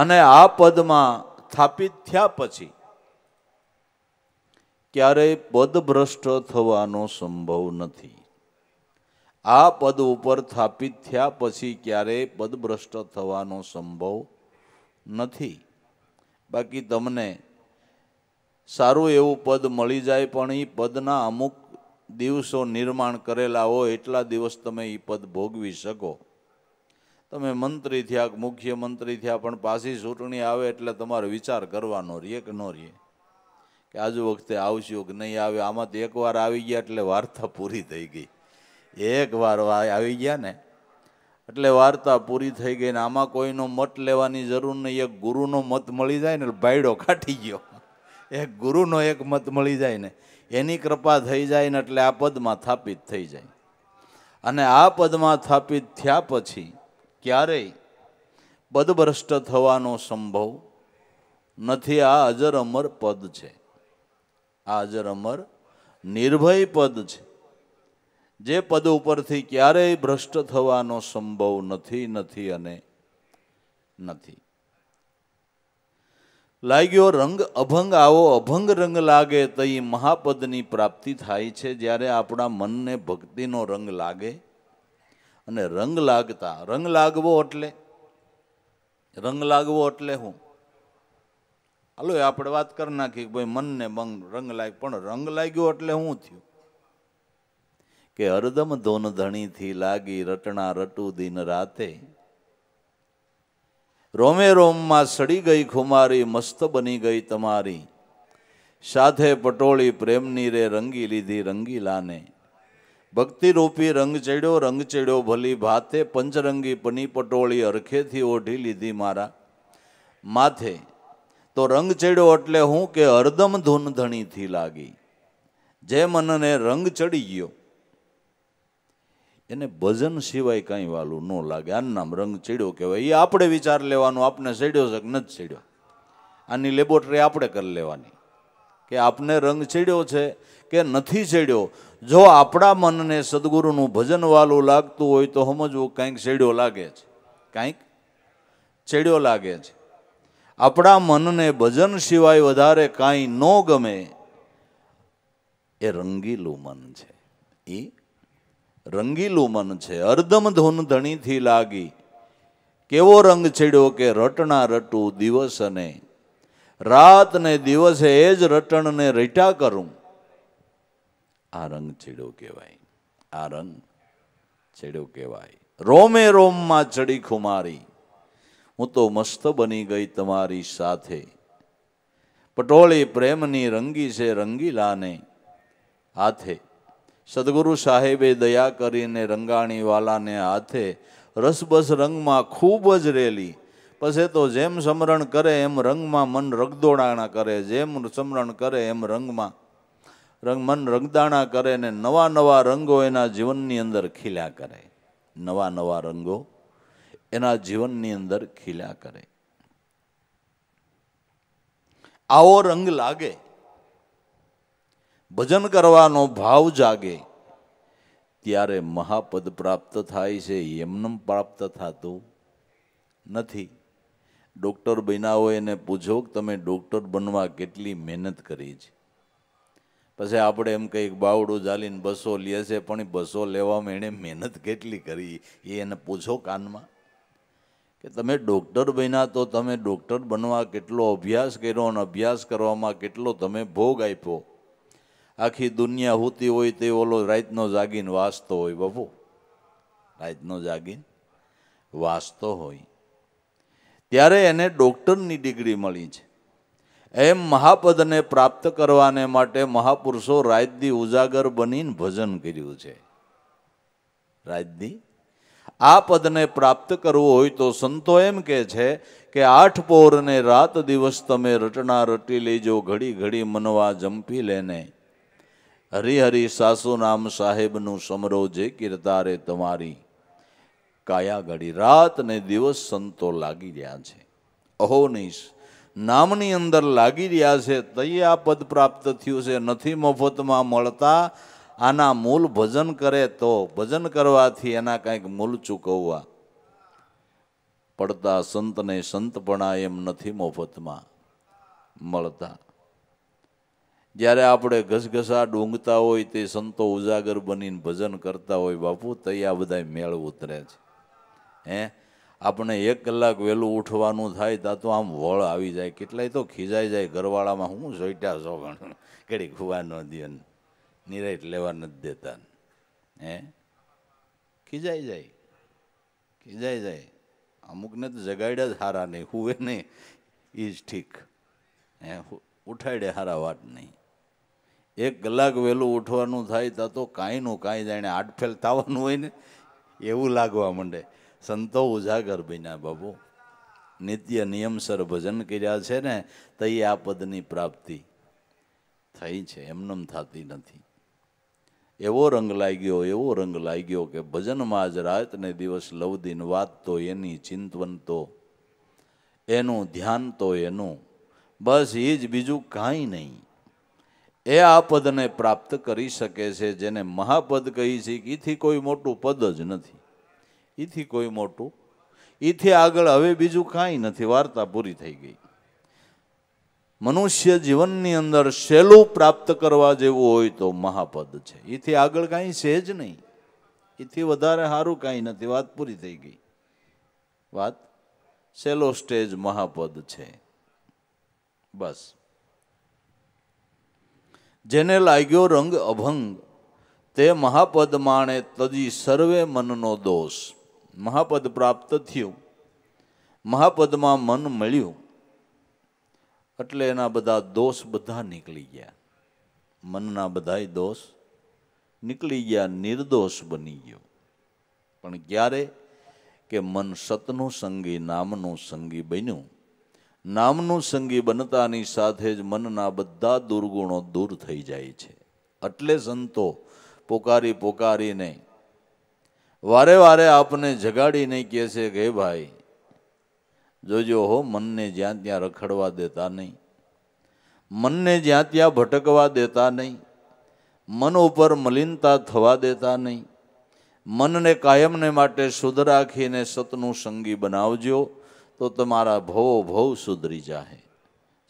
અને આ પદમાં સ્થાપિત થયા પછી ક્યારેય પદભ્રષ્ટ થવાનો સંભવ નથી આ પદ ઉપર સ્થાપિત થયા પછી ક્યારેય પદભ્રષ્ટ થવાનો સંભવ નથી બાકી તમને સારું એવું પદ મળી જાય પણ એ પદના અમુક દિવસો નિર્માણ કરેલા હોય એટલા દિવસ તમે એ પદ ભોગવી શકો તમે મંત્રી થયા મુખ્યમંત્રી થયા પણ પાછી ચૂંટણી આવે એટલે તમારે વિચાર કરવાનો રહીએ કે ન રહીએ કે આજુ વખતે આવશું કે નહીં આવે આમાં તો એકવાર આવી ગયા એટલે વાર્તા પૂરી થઈ ગઈ એકવાર આવી ગયા ને એટલે વાર્તા પૂરી થઈ ગઈ ને આમાં કોઈનો મત લેવાની જરૂર નહીં એક ગુરુનો મત મળી જાય ને ભાઈડો કાઢી ગયો એક ગુરુનો એક મત મળી જાય ને એની કૃપા થઈ જાય ને એટલે આ પદમાં સ્થાપિત થઈ જાય અને આ પદમાં સ્થાપિત થયા પછી ક્યારેય પદભ્રષ્ટ થવાનો સંભવ નથી આ અજર અમર પદ છે આ અજર અમર નિર્ભય પદ છે જે પદ ઉપરથી ક્યારેય ભ્રષ્ટ થવાનો સંભવ નથી નથી અને નથી લાગ્યો રંગ અભંગ આવો અભંગ રંગ લાગે તો એ મહાપદની પ્રાપ્તિ થાય છે જ્યારે આપણા મનને ભક્તિનો રંગ લાગે અને રંગ લાગતા રંગ લાગવો એટલે રંગ લાગવો એટલે હું હાલો આપણે વાત કરી નાખી કે ભાઈ મનને રંગ લાગ પણ રંગ લાગ્યો એટલે હું થયું કે અરદમ ધોન ધણીથી લાગી રટણા રટુ દિન રાતે રોમે રોમમાં સડી ગઈ ખુમારી મસ્ત બની ગઈ તમારી સાથે પટોળી પ્રેમની રે રંગી લીધી રંગીલાને ભક્તિરૂપી રંગ ચડ્યો રંગ ચડ્યો ભલી ભાતે પંચરંગી પની પટોળી અરખેથી ઓઢી લીધી મારા માથે તો રંગ ચડ્યો એટલે હું કે અર્ધમ ધૂન ધણીથી લાગી જે મનને રંગ ચડી ગયો એને ભજન સિવાય કાંઈ વાલું ન લાગે આનામ રંગ ચડ્યો કહેવાય એ આપણે વિચાર લેવાનો આપને ચડ્યો છે કે નથી ચડ્યો આની લેબોરેટરી આપણે કરી લેવાની કે આપને રંગ ચડ્યો છે કે નથી ચડ્યો જો આપણા મનને સદગુરુનું ભજન વાલું લાગતું હોય તો સમજવું કંઈક ચડ્યો લાગે છે કાંઈક ચડ્યો લાગે છે આપણા મનને ભજન સિવાય વધારે કાંઈ ન ગમે એ રંગીલું મન છે એ રંગીલું મન છે અર્ધમ ધૂન ધણીથી લાગી કેવો રંગ છેડ્યો કે રટણા રટું દિવસને અને રાત ને દિવસે એ જ રટણને રટા કરું આ રંગ છેડ્યો કહેવાય આ રંગ છેડ્યો કહેવાય રોમે રોમમાં ચડી ખુમારી હું તો મસ્ત બની ગઈ તમારી સાથે પટોળી પ્રેમની રંગી છે રંગીલાને હાથે સદગુરુ સાહેબે દયા કરીને રંગાણીવાલાને હાથે રસબસ રંગમાં ખૂબ જ રેલી પછી તો જેમ સમરણ કરે એમ રંગમાં મન રગદોડાણા કરે જેમ સમરણ કરે એમ રંગમાં રંગ મન રંગદાણા કરે ને નવા નવા રંગો એના જીવનની અંદર ખીલ્યા કરે નવા નવા રંગો એના જીવનની અંદર ખીલ્યા કરે આવો રંગ લાગે ભજન કરવાનો ભાવ જાગે ત્યારે મહાપદ પ્રાપ્ત થાય છે એમનેમ પ્રાપ્ત થતું નથી ડૉક્ટર બન્યા હોય એને પૂછો કે તમે ડૉક્ટર બનવા કેટલી મહેનત કરી છે પછી આપણે એમ કંઈક બાવડો ચાલીને બસો લે છે પણ બસો લેવામાં એણે મહેનત કેટલી કરી એ એને પૂછો કાનમાં કે તમે ડૉક્ટર બન્યા તો તમે ડૉક્ટર બનવા કેટલો અભ્યાસ કર્યો અને અભ્યાસ કરવામાં કેટલો તમે ભોગ આપ્યો આખી દુનિયા હોતી હોય તે ઓલો રાતનો જાગીને વાસતો હોય બાપુ રાતનો જાગીને વાંચતો હોય ત્યારે એને ડૉક્ટરની ડિગ્રી મળી છે એમ મહાપદને પ્રાપ્ત કરવાને માટે મહાપુરુષો રાતદી ઉજાગર બનીને ભજન કર્યું છે રાતદી આ પદને પ્રાપ્ત કરવું હોય તો સંતો એમ કહે છે કે આઠ પોરને રાત દિવસ તમે રટના રટી લેજો ઘડી ઘડી મનવા જંપી લેને હરિહરિ સાસુ નામ સાહેબનું સમરો જે કીર્તારે તમારી કાયા ઘડી રાત ને દિવસ સંતો લાગી રહ્યા છે અહો નિશ નામની અંદર લાગી રહ્યા છે તયે આ પદ પ્રાપ્ત થયું છે નથી મફતમાં મળતા આના મૂલ ભજન કરે તો ભજન કરવાથી એના કંઈક મૂલ ચૂકવવા પડતા સંતને સંતપણા એમ નથી મફતમાં મળતા જ્યારે આપણે ઘસઘસા ડૂંઘતા હોય તે સંતો ઉજાગર બનીને ભજન કરતા હોય બાપુ તો આ બધા મેળ ઉતરે છે હે આપણે એક કલાક વહેલું ઉઠવાનું થાય તા તો આમ વળ આવી જાય કેટલાય તો ખીજાઈ જાય ઘરવાળામાં હું સોઈટા છો પણ કેડી ખુવા ન દે નિરાઈટ લેવા નથી દેતા હે ખીજાઈ જાય ખીજાઈ જાય અમુકને તો જગાડ્યા જ હારા નહીં હુવે નહીં એ જ ઠીક હે ઉઠાડે હારા વાત નહીં એક કલાક વહેલું ઉઠવાનું થાય ત્યાં તો કાંઈનું કાંઈ જાણે આડફેલ થવાનું હોય ને એવું લાગવા માંડે સંતો ઉજાગર બન્યા બાબુ નિત્ય નિયમસર ભજન કર્યા છે ને તો એ આ પદની પ્રાપ્તિ થઈ છે એમનેમ થતી નથી એવો રંગ લાગ્યો એવો રંગ લાગ્યો કે ભજનમાં આજ રાતને દિવસ લવ દિન વાત તો એની ચિંતવન તો એનું ધ્યાન તો એનું બસ એ જ બીજું કાંઈ નહીં એ આ પદને પ્રાપ્ત કરી શકે છે જેને મહાપદ કહી છે એથી કોઈ મોટું પદ જ નથી એથી કોઈ મોટું એથી આગળ હવે બીજું કાંઈ નથી વાર્તા પૂરી થઈ ગઈ મનુષ્ય જીવનની અંદર સહેલું પ્રાપ્ત કરવા જેવું હોય તો મહાપદ છે એથી આગળ કાંઈ છે જ નહીં એથી વધારે સારું કાંઈ નથી વાત પૂરી થઈ ગઈ વાત સહેલો સ્ટેજ મહાપદ છે બસ જેને લાગ્યો રંગ અભંગ તે મહાપદ માણે તદી સર્વે મનનો દોષ મહાપદ પ્રાપ્ત થયું મહાપદમાં મન મળ્યું એટલે એના બધા દોષ બધા નીકળી ગયા મનના બધાય દોષ નીકળી ગયા નિર્દોષ બની ગયો પણ ક્યારે કે મન સતનું સંગી નામનું સંગી બન્યું નામનું સંગી બનતાની સાથે જ મનના બધા દુર્ગુણો દૂર થઈ જાય છે એટલે સંતો પોકારી પોકારીને વારે વારે આપને જગાડીને કહે છે કે ભાઈ જોજો હો મનને જ્યાં ત્યાં રખડવા દેતા નહીં મનને જ્યાં ત્યાં ભટકવા દેતા નહીં મન ઉપર મલિનતા થવા દેતા નહીં મનને કાયમને માટે શુદ્ધ રાખીને સતનું સંગી બનાવજો તો તમારા ભવો ભવ સુધરી જાહે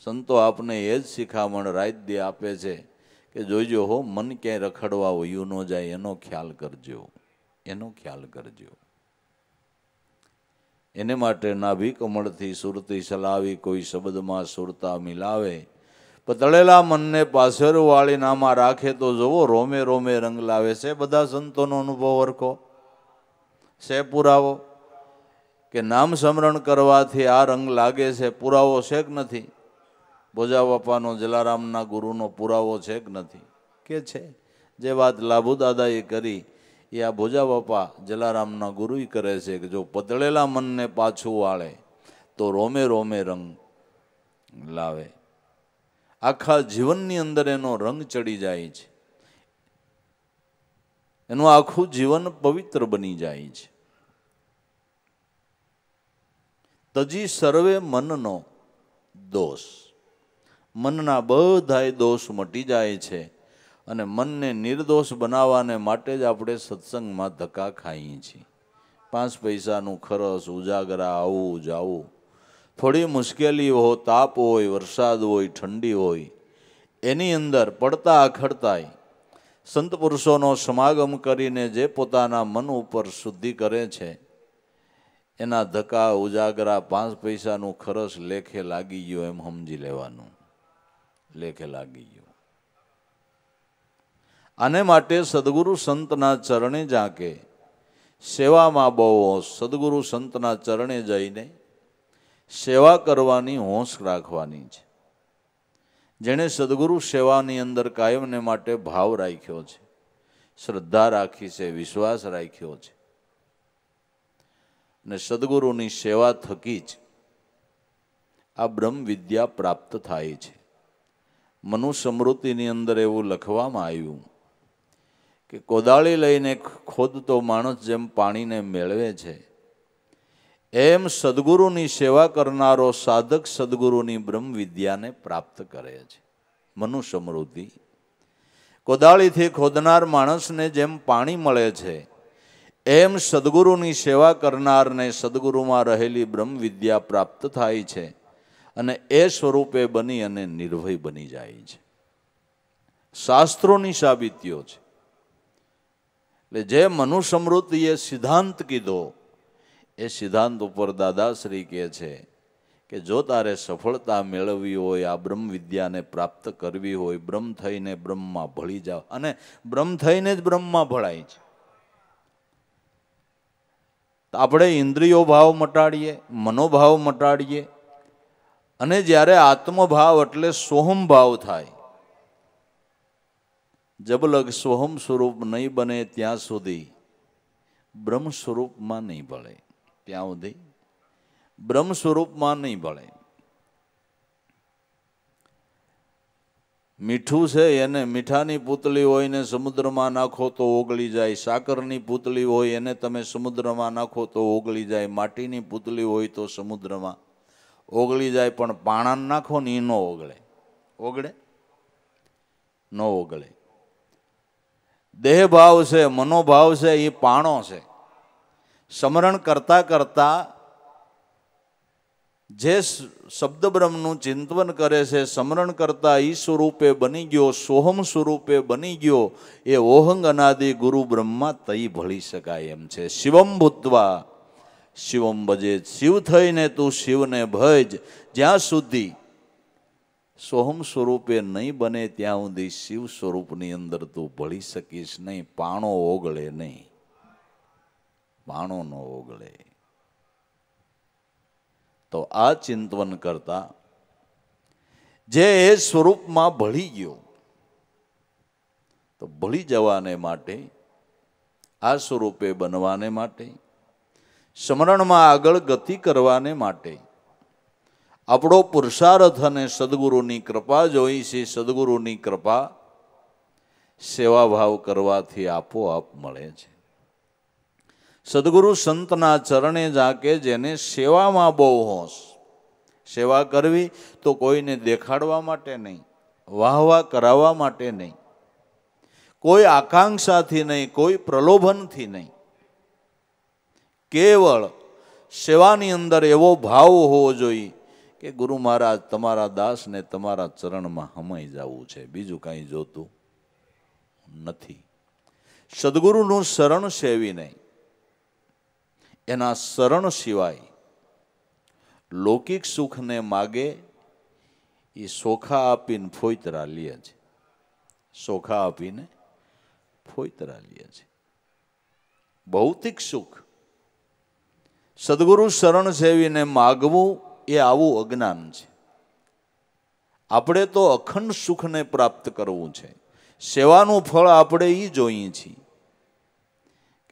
સંતો આપને એ જ શિખામણ રાયદ્ય આપે છે કે જોઈજો હો મન ક્યાંય રખડવા વયું ન જાય એનો ખ્યાલ કરજો એનો ખ્યાલ કરજો એને માટે નાભી કમળથી સુરતી ચલાવી કોઈ શબ્દમાં સુરતા મિલાવે પતળેલા મનને પાછળ વાળી નામાં રાખે તો જુઓ રોમે રોમે રંગ લાવે છે બધા સંતોનો અનુભવ ઓળખો સે પુરાવો કે નામ સ્મરણ કરવાથી આ રંગ લાગે છે પુરાવો છે કે નથી ભોજા બાપાનો જલારામના ગુરુનો પુરાવો છે કે નથી કે છે જે વાત લાભુ દાદાએ કરી એ આ ભોજા બાપા જલારામના ગુરુ કરે છે કે જો પતળેલા મનને પાછું વાળે તો રોમે રોમે રંગ લાવે આખા જીવનની અંદર એનો રંગ ચડી જાય છે એનું આખું જીવન પવિત્ર બની જાય છે તજી સર્વે મનનો દોષ મનના બધાય દોષ મટી જાય છે અને મનને નિર્દોષ બનાવવાને માટે જ આપણે સત્સંગમાં ધક્કા ખાઈએ છીએ પાંચ પૈસાનું ખરસ ઉજાગરા આવું જાવું થોડી મુશ્કેલી હોય તાપ હોય વરસાદ હોય ઠંડી હોય એની અંદર પડતા અખડતાય સંત પુરુષોનો સમાગમ કરીને જે પોતાના મન ઉપર શુદ્ધિ કરે છે એના ધક્કા ઉજાગરા પાંચ પૈસાનું ખરસ લેખે લાગી ગયું એમ સમજી લેવાનું લેખે લાગી ગયું આને માટે સદગુરુ સંતના ચરણે જાકે સેવામાં બહુ સદગુરુ સંતના ચરણે જઈને સેવા કરવાની હોંશ રાખવાની છે જેણે સદગુરુ સેવાની અંદર કાયમને માટે ભાવ રાખ્યો છે શ્રદ્ધા રાખી છે વિશ્વાસ રાખ્યો છે અને સદગુરુની સેવા થકી જ આ બ્રહ્મ વિદ્યા પ્રાપ્ત થાય છે મનુ સમૃદ્ધિની અંદર એવું લખવામાં આવ્યું કે કોદાળી લઈને ખોદતો માણસ જેમ પાણીને મેળવે છે એમ સદગુરુની સેવા કરનારો સાધક સદગુરુની બ્રહ્મ વિદ્યાને પ્રાપ્ત કરે છે મનુ સમૃદ્ધિ કોદાળીથી ખોદનાર માણસને જેમ પાણી મળે છે એમ સદગુરુની સેવા કરનારને સદગુરુમાં રહેલી બ્રહ્મ વિદ્યા પ્રાપ્ત થાય છે અને એ સ્વરૂપે બની અને નિર્ભય બની જાય છે શાસ્ત્રોની સાબિતીઓ છે એટલે જે મનુસમૃદ્ધિએ સિદ્ધાંત કીધો એ સિદ્ધાંત ઉપર દાદાશ્રી કહે છે કે જો તારે સફળતા મેળવવી હોય આ બ્રહ્મ વિદ્યાને પ્રાપ્ત કરવી હોય બ્રહ્મ થઈને બ્રહ્મમાં ભળી જાવ અને બ્રહ્મ થઈને જ બ્રહ્મમાં ભળાય છે તો આપણે ઇન્દ્રિયો ભાવ મટાડીએ મનોભાવ મટાડીએ અને જ્યારે આત્મભાવ એટલે સોહમ ભાવ થાય જબલગ સોહમ સ્વરૂપ નહીં બને ત્યાં સુધી બ્રહ્મ સ્વરૂપમાં નહીં ભળે ત્યાં સુધી બ્રહ્મ સ્વરૂપમાં નહીં ભળે મીઠું છે એને મીઠાની પૂતળી હોય ને સમુદ્રમાં નાખો તો ઓગળી જાય સાકરની પૂતળી હોય એને તમે સમુદ્રમાં નાખો તો ઓગળી જાય માટીની પૂતળી હોય તો સમુદ્રમાં ઓગળી જાય પણ પાણાને નાખો ને એ ન ઓગળે ઓગળે ન ઓગળે દેહ ભાવ છે મનોભાવ છે એ પાણો છે સ્મરણ કરતાં કરતાં જે શબ્દ બ્રહ્મનું ચિંતવન કરે છે સ્મરણ કરતા એ સ્વરૂપે બની ગયો સોહમ સ્વરૂપે બની ગયો એ ઓહંગ અનાદિ ગુરુ બ્રહ્મા તઈ ભળી શકાય એમ છે શિવમ ભૂતવા શિવમ ભજે શિવ થઈને તું શિવને ભજ જ્યાં સુધી સોહમ સ્વરૂપે નહીં બને ત્યાં સુધી શિવ સ્વરૂપની અંદર તું ભળી શકીશ નહીં પાણો ઓગળે નહીં પાણો ન ઓગળે તો આ ચિંતવન કરતા જે એ સ્વરૂપમાં ભળી ગયો તો ભળી જવાને માટે આ સ્વરૂપે બનવાને માટે સ્મરણમાં આગળ ગતિ કરવાને માટે આપણો પુરુષાર્થ અને સદગુરુની કૃપા જોઈ છે સદગુરુની કૃપા સેવાભાવ કરવાથી આપોઆપ મળે છે સદગુરુ સંતના ચરણે જાકે જેને સેવામાં બહુ હોશ સેવા કરવી તો કોઈને દેખાડવા માટે નહીં વાહવા કરાવવા માટે નહીં કોઈ આકાંક્ષાથી નહીં કોઈ પ્રલોભનથી નહીં કેવળ સેવાની અંદર એવો ભાવ હોવો જોઈએ કે ગુરુ મહારાજ તમારા દાસને તમારા ચરણમાં હમાઈ જવું છે બીજું કાંઈ જોતું નથી સદગુરુનું શરણ સેવી નહીં એના શરણ સિવાય લૌકિક સુખને માગે એ સોખા આપીને ફોઈતરા લે છે સોખા આપીને ફોઈતરા લે છે ભૌતિક સુખ સદગુરુ શરણ સેવીને માગવું એ આવું અજ્ઞાન છે આપણે તો અખંડ સુખને પ્રાપ્ત કરવું છે સેવાનું ફળ આપણે એ જોઈએ છીએ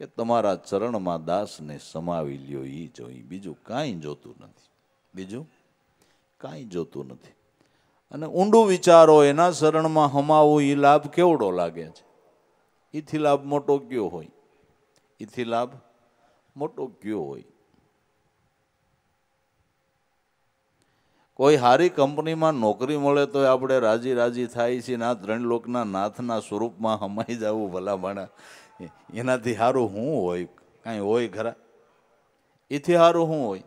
કે તમારા ચરણમાં દાસને સમાવી લ્યો એ જોઈ બીજું કાંઈ જોતું નથી બીજું કાંઈ જોતું નથી અને ઊંડું વિચારો એના શરણમાં હમાવું એ લાભ કેવડો લાગે છે એથી લાભ મોટો કયો હોય એથી લાભ મોટો કયો હોય કોઈ સારી કંપનીમાં નોકરી મળે તો આપણે રાજી રાજી થાય છે ના ત્રણ લોકના નાથના સ્વરૂપમાં હમાઈ જવું ભલામણા એનાથી સારું શું હોય કાંઈ હોય ખરા એથી સારું શું હોય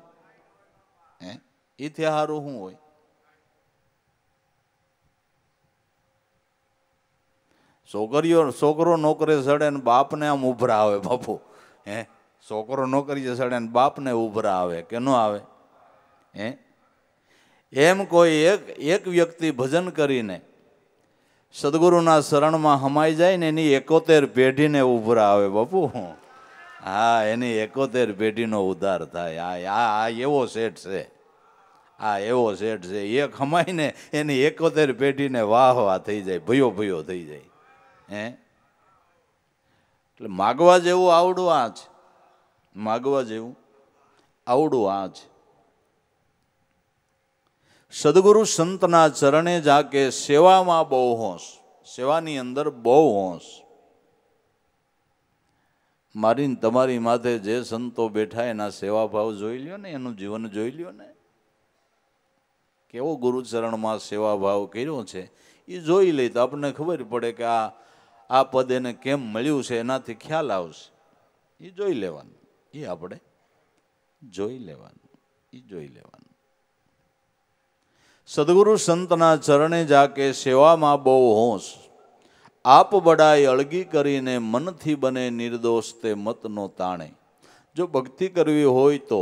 હે એથી સારું શું હોય છોકરીઓ છોકરો નોકરે સડે ને બાપને આમ ઉભરા આવે બાપુ હે છોકરો નોકરીએ સડે ને બાપને ઉભરા આવે કે ન આવે હે એમ કોઈ એક એક વ્યક્તિ ભજન કરીને સદગુરુના શરણમાં હમાઈ જાય ને એની એકોતેર પેઢીને ઉભરા આવે બાપુ હા એની એકોતેર પેઢીનો ઉદ્ધાર થાય આ આ એવો શેઠ છે આ એવો શેઠ છે એક હમાઈને એની એકોતેર પેઢીને વાહ વાહ થઈ જાય ભયો ભયો થઈ જાય હે એટલે માગવા જેવું આવડું આ છે માગવા જેવું આવડું આ છે સદગુરુ સંતના ચરણે કે સેવામાં બહુ હોશ સેવાની અંદર બહુ હોશ મારી તમારી માથે જે સંતો બેઠા એના સેવા ભાવ જોઈ લ્યો ને એનું જીવન જોઈ લ્યો ને કેવો ગુરુચરણમાં સેવા ભાવ કર્યો છે એ જોઈ લે તો આપણને ખબર પડે કે આ આ પદ એને કેમ મળ્યું છે એનાથી ખ્યાલ આવશે એ જોઈ લેવાનું એ આપણે જોઈ લેવાનું એ જોઈ લેવાનું સદગુરુ સંતના ચરણે જાકે સેવામાં બહુ હોંશ આપ બડાય અળગી કરીને મનથી બને નિર્દોષ તે મતનો તાણે જો ભક્તિ કરવી હોય તો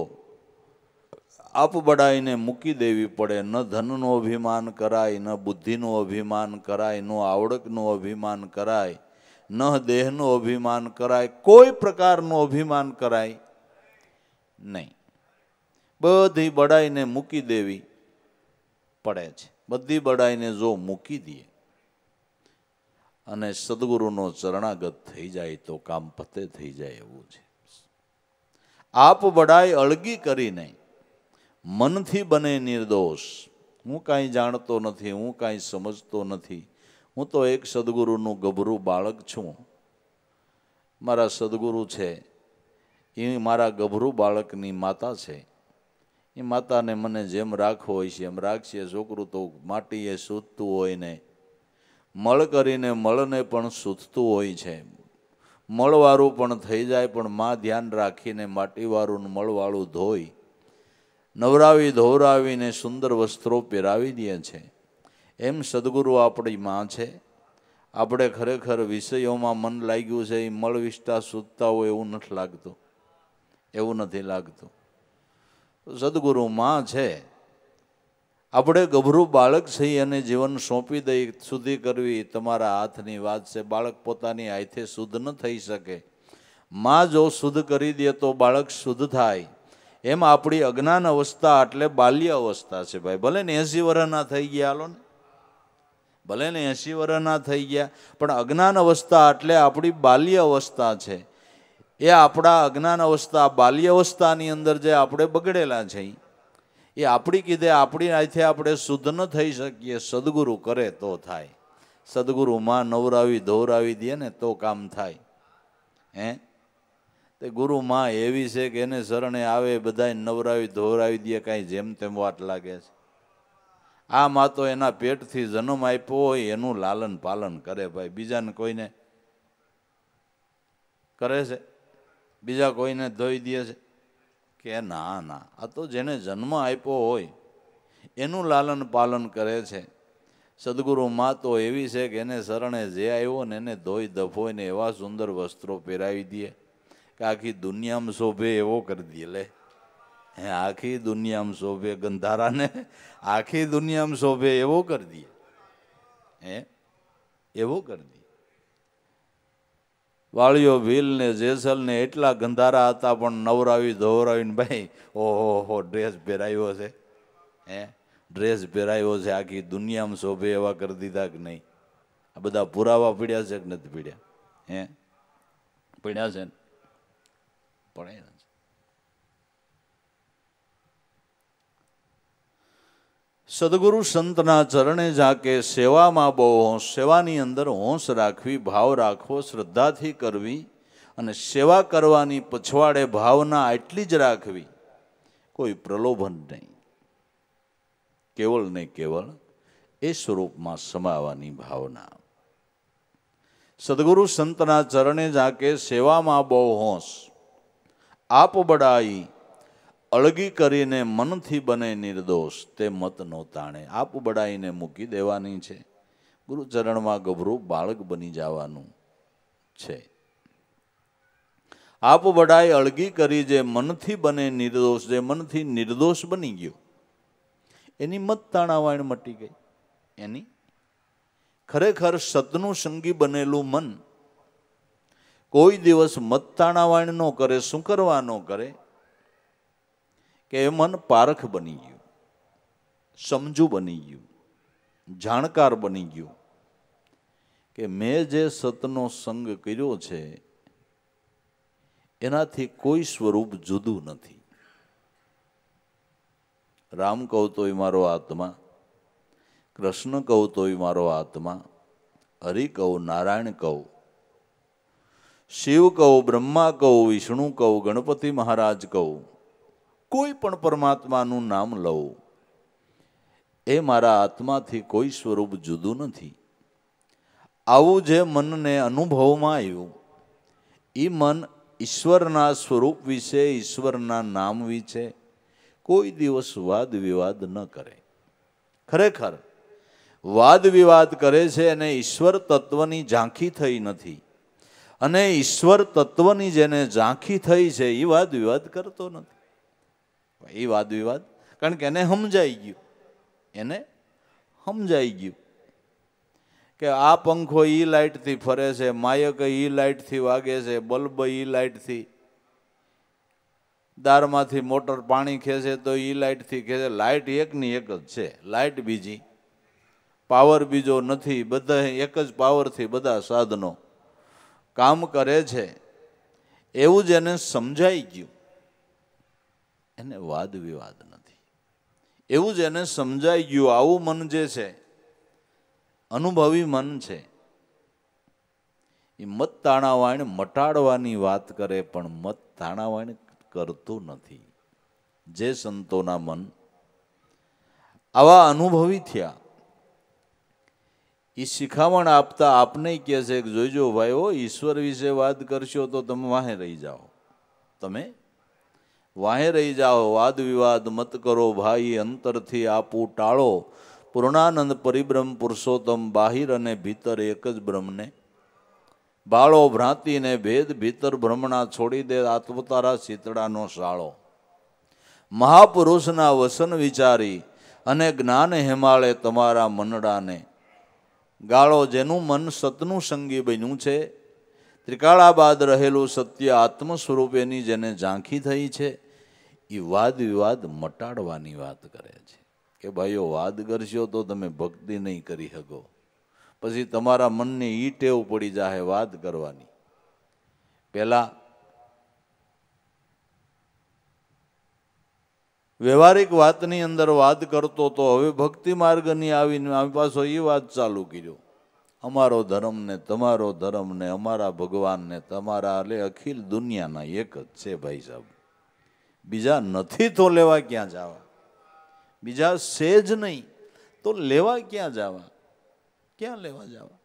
આપ બડાઈને મૂકી દેવી પડે ન ધનનું અભિમાન કરાય ન બુદ્ધિનું અભિમાન કરાય ન આવડકનું અભિમાન કરાય ન દેહનું અભિમાન કરાય કોઈ પ્રકારનું અભિમાન કરાય નહીં બધી બડાઈને મૂકી દેવી પડે છે બધી બડાઈને જો મૂકી દઈએ અને સદગુરુનો ચરણાગત થઈ જાય તો કામ પતે થઈ જાય એવું છે આપ બડાઈ અળગી કરીને મનથી બને નિર્દોષ હું કાંઈ જાણતો નથી હું કાંઈ સમજતો નથી હું તો એક સદગુરુનું ગભરું બાળક છું મારા સદગુરુ છે એ મારા ગભરું બાળકની માતા છે એ માતાને મને જેમ રાખવો હોય છે એમ રાખશે છોકરું તો માટીએ સૂતતું હોય ને મળ કરીને મળને પણ સૂતતું હોય છે મળવાળું પણ થઈ જાય પણ માં ધ્યાન રાખીને માટીવાળું મળવાળું ધોઈ નવરાવી ધોવરાવીને સુંદર વસ્ત્રો પહેરાવી દે છે એમ સદગુરુ આપણી માં છે આપણે ખરેખર વિષયોમાં મન લાગ્યું છે એ મળ વિષ્ટા સૂતતા હોય એવું નથી લાગતું એવું નથી લાગતું સદગુરુ માં છે આપણે ગભરું બાળક છે અને જીવન સોંપી દઈ સુધી કરવી તમારા હાથની વાત છે બાળક પોતાની હાથે શુદ્ધ ન થઈ શકે માં જો શુદ્ધ કરી દે તો બાળક શુદ્ધ થાય એમ આપણી અજ્ઞાન અવસ્થા એટલે બાલ્ય અવસ્થા છે ભાઈ ભલે ને એંસી વર્ષના થઈ ગયા હાલો ને ભલે ને એંસી વર્ષના થઈ ગયા પણ અજ્ઞાન અવસ્થા એટલે આપણી બાલ્ય અવસ્થા છે એ આપણા અજ્ઞાન અવસ્થા બાલ્યવસ્થાની અંદર જે આપણે બગડેલા છે એ આપણી કીધે આપણી આથી આપણે શુદ્ધ ન થઈ શકીએ સદગુરુ કરે તો થાય સદગુરુ માં નવરાવી ધોરાવી દે ને તો કામ થાય હે તે ગુરુ માં એવી છે કે એને શરણે આવે બધા નવરાવી ધોરાવી દે કાંઈ જેમ તેમ વાટ લાગે છે આ માં તો એના પેટથી જન્મ આપ્યો હોય એનું લાલન પાલન કરે ભાઈ બીજાને કોઈને કરે છે બીજા કોઈને ધોઈ દે છે કે ના ના આ તો જેને જન્મ આપ્યો હોય એનું લાલન પાલન કરે છે સદગુરુ માં તો એવી છે કે એને શરણે જે આવ્યો ને એને ધોઈ ધફોઈને એવા સુંદર વસ્ત્રો પહેરાવી દે કે આખી દુનિયામાં શોભે એવો કરી દે લે હે આખી દુનિયામાં શોભે ગંધારાને આખી દુનિયામાં શોભે એવો કરી દે હે એવો કરી દે વાળીઓ ને જેસલ ને એટલા ગંધારા હતા પણ નવરાવી ધોવરાવીને ભાઈ ઓહો હો ડ્રેસ પહેરાયો છે હે ડ્રેસ પહેરાયો છે આખી દુનિયામાં શોભે એવા કરી દીધા કે નહીં આ બધા પુરાવા પીડ્યા છે કે નથી પીડ્યા હે પીડ્યા છે ને પડે સદગુરુ સંતના ચરણે જાકે સેવામાં બહુ હોંશ સેવાની અંદર હોંશ રાખવી ભાવ રાખવો શ્રદ્ધાથી કરવી અને સેવા કરવાની પછવાડે ભાવના એટલી જ રાખવી કોઈ પ્રલોભન નહીં કેવળ ને કેવળ એ સ્વરૂપમાં સમાવાની ભાવના સદગુરુ સંતના ચરણે જાકે સેવામાં બહુ હોંશ આપ બડાઈ અળગી કરીને મનથી બને નિર્દોષ તે મત નો તાણે આપ બડાઈને મૂકી દેવાની છે ગુરુચરણમાં ગભરું બાળક બની જવાનું છે આપ બડાઈ અળગી કરી જે મનથી બને નિર્દોષ જે મનથી નિર્દોષ બની ગયો એની મત તાણાવાયણ મટી ગઈ એની ખરેખર સતનું સંગી બનેલું મન કોઈ દિવસ મત તાણાવાયણ ન કરે શું કરવા ન કરે કે એ મન પારખ બની ગયું સમજુ બની ગયું જાણકાર બની ગયું કે મેં જે સતનો સંગ કર્યો છે એનાથી કોઈ સ્વરૂપ જુદું નથી રામ કહું તોય મારો આત્મા કૃષ્ણ કહું તોય મારો આત્મા હરિ કહું નારાયણ કહું શિવ કહું બ્રહ્મા કહું વિષ્ણુ કહું ગણપતિ મહારાજ કહું કોઈ પણ પરમાત્માનું નામ લઉં એ મારા આત્માથી કોઈ સ્વરૂપ જુદું નથી આવું જે મનને અનુભવમાં આવ્યું એ મન ઈશ્વરના સ્વરૂપ વિશે ઈશ્વરના નામ વિશે કોઈ દિવસ વાદ વિવાદ ન કરે ખરેખર વાદ વિવાદ કરે છે અને ઈશ્વર તત્વની ઝાંખી થઈ નથી અને ઈશ્વર તત્વની જેને ઝાંખી થઈ છે એ વાદ વિવાદ કરતો નથી એ વાદ વિવાદ કારણ કે એને સમજાઈ ગયું એને સમજાઈ ગયું કે આ પંખો એ લાઇટથી ફરે છે માયક એ લાઇટથી વાગે છે બલ્બ એ લાઇટથી દારમાંથી મોટર પાણી ખેંચે તો એ લાઇટથી ખેંચે લાઇટ એકની એક જ છે લાઇટ બીજી પાવર બીજો નથી બધા એક જ પાવરથી બધા સાધનો કામ કરે છે એવું જ એને સમજાઈ ગયું એને વાદ વિવાદ નથી એવું જ એને સમજાઈ ગયું આવું મન જે છે અનુભવી મન છે એ મત તાણાવાણ મટાડવાની વાત કરે પણ મત તાણાવાણ કરતું નથી જે સંતોના મન આવા અનુભવી થયા એ શિખામણ આપતા આપને કહે છે કે જોઈજો ભાઈઓ ઈશ્વર વિશે વાત કરશો તો તમે વાહે રહી જાઓ તમે વાહે રહી જાઓ વાદ વિવાદ મત કરો ભાઈ અંતરથી આપું ટાળો પૂર્ણાનંદ પરિબ્રહ્મ પુરુષોત્તમ બાહિર અને ભીતર એક જ બ્રહ્મને બાળો ભ્રાંતિને ભેદ ભીતર ભ્રમણા છોડી દે આત્મતારા શીતળાનો શાળો મહાપુરુષના વસન વિચારી અને જ્ઞાન હેમાળે તમારા મનડાને ગાળો જેનું મન સતનું સંગી બન્યું છે ત્રિકાળા બાદ રહેલું સત્ય આત્મ સ્વરૂપેની જેને ઝાંખી થઈ છે એ વાદ વિવાદ મટાડવાની વાત કરે છે કે ભાઈઓ વાદ કરશો તો તમે ભક્તિ નહીં કરી શકો પછી તમારા મનને ઈ ટેવ પડી જાય વાત કરવાની પહેલાં વ્યવહારિક વાતની અંદર વાદ કરતો તો હવે ભક્તિ માર્ગની આવીને આમ પાછો એ વાત ચાલુ કર્યો અમારો ધર્મ ને તમારો ધર્મ ને અમારા ભગવાન ને તમારા એટલે અખિલ દુનિયાના એક જ છે ભાઈ સાહેબ બીજા નથી તો લેવા ક્યાં જવા બીજા છે જ નહીં તો લેવા ક્યાં જવા ક્યાં લેવા જવા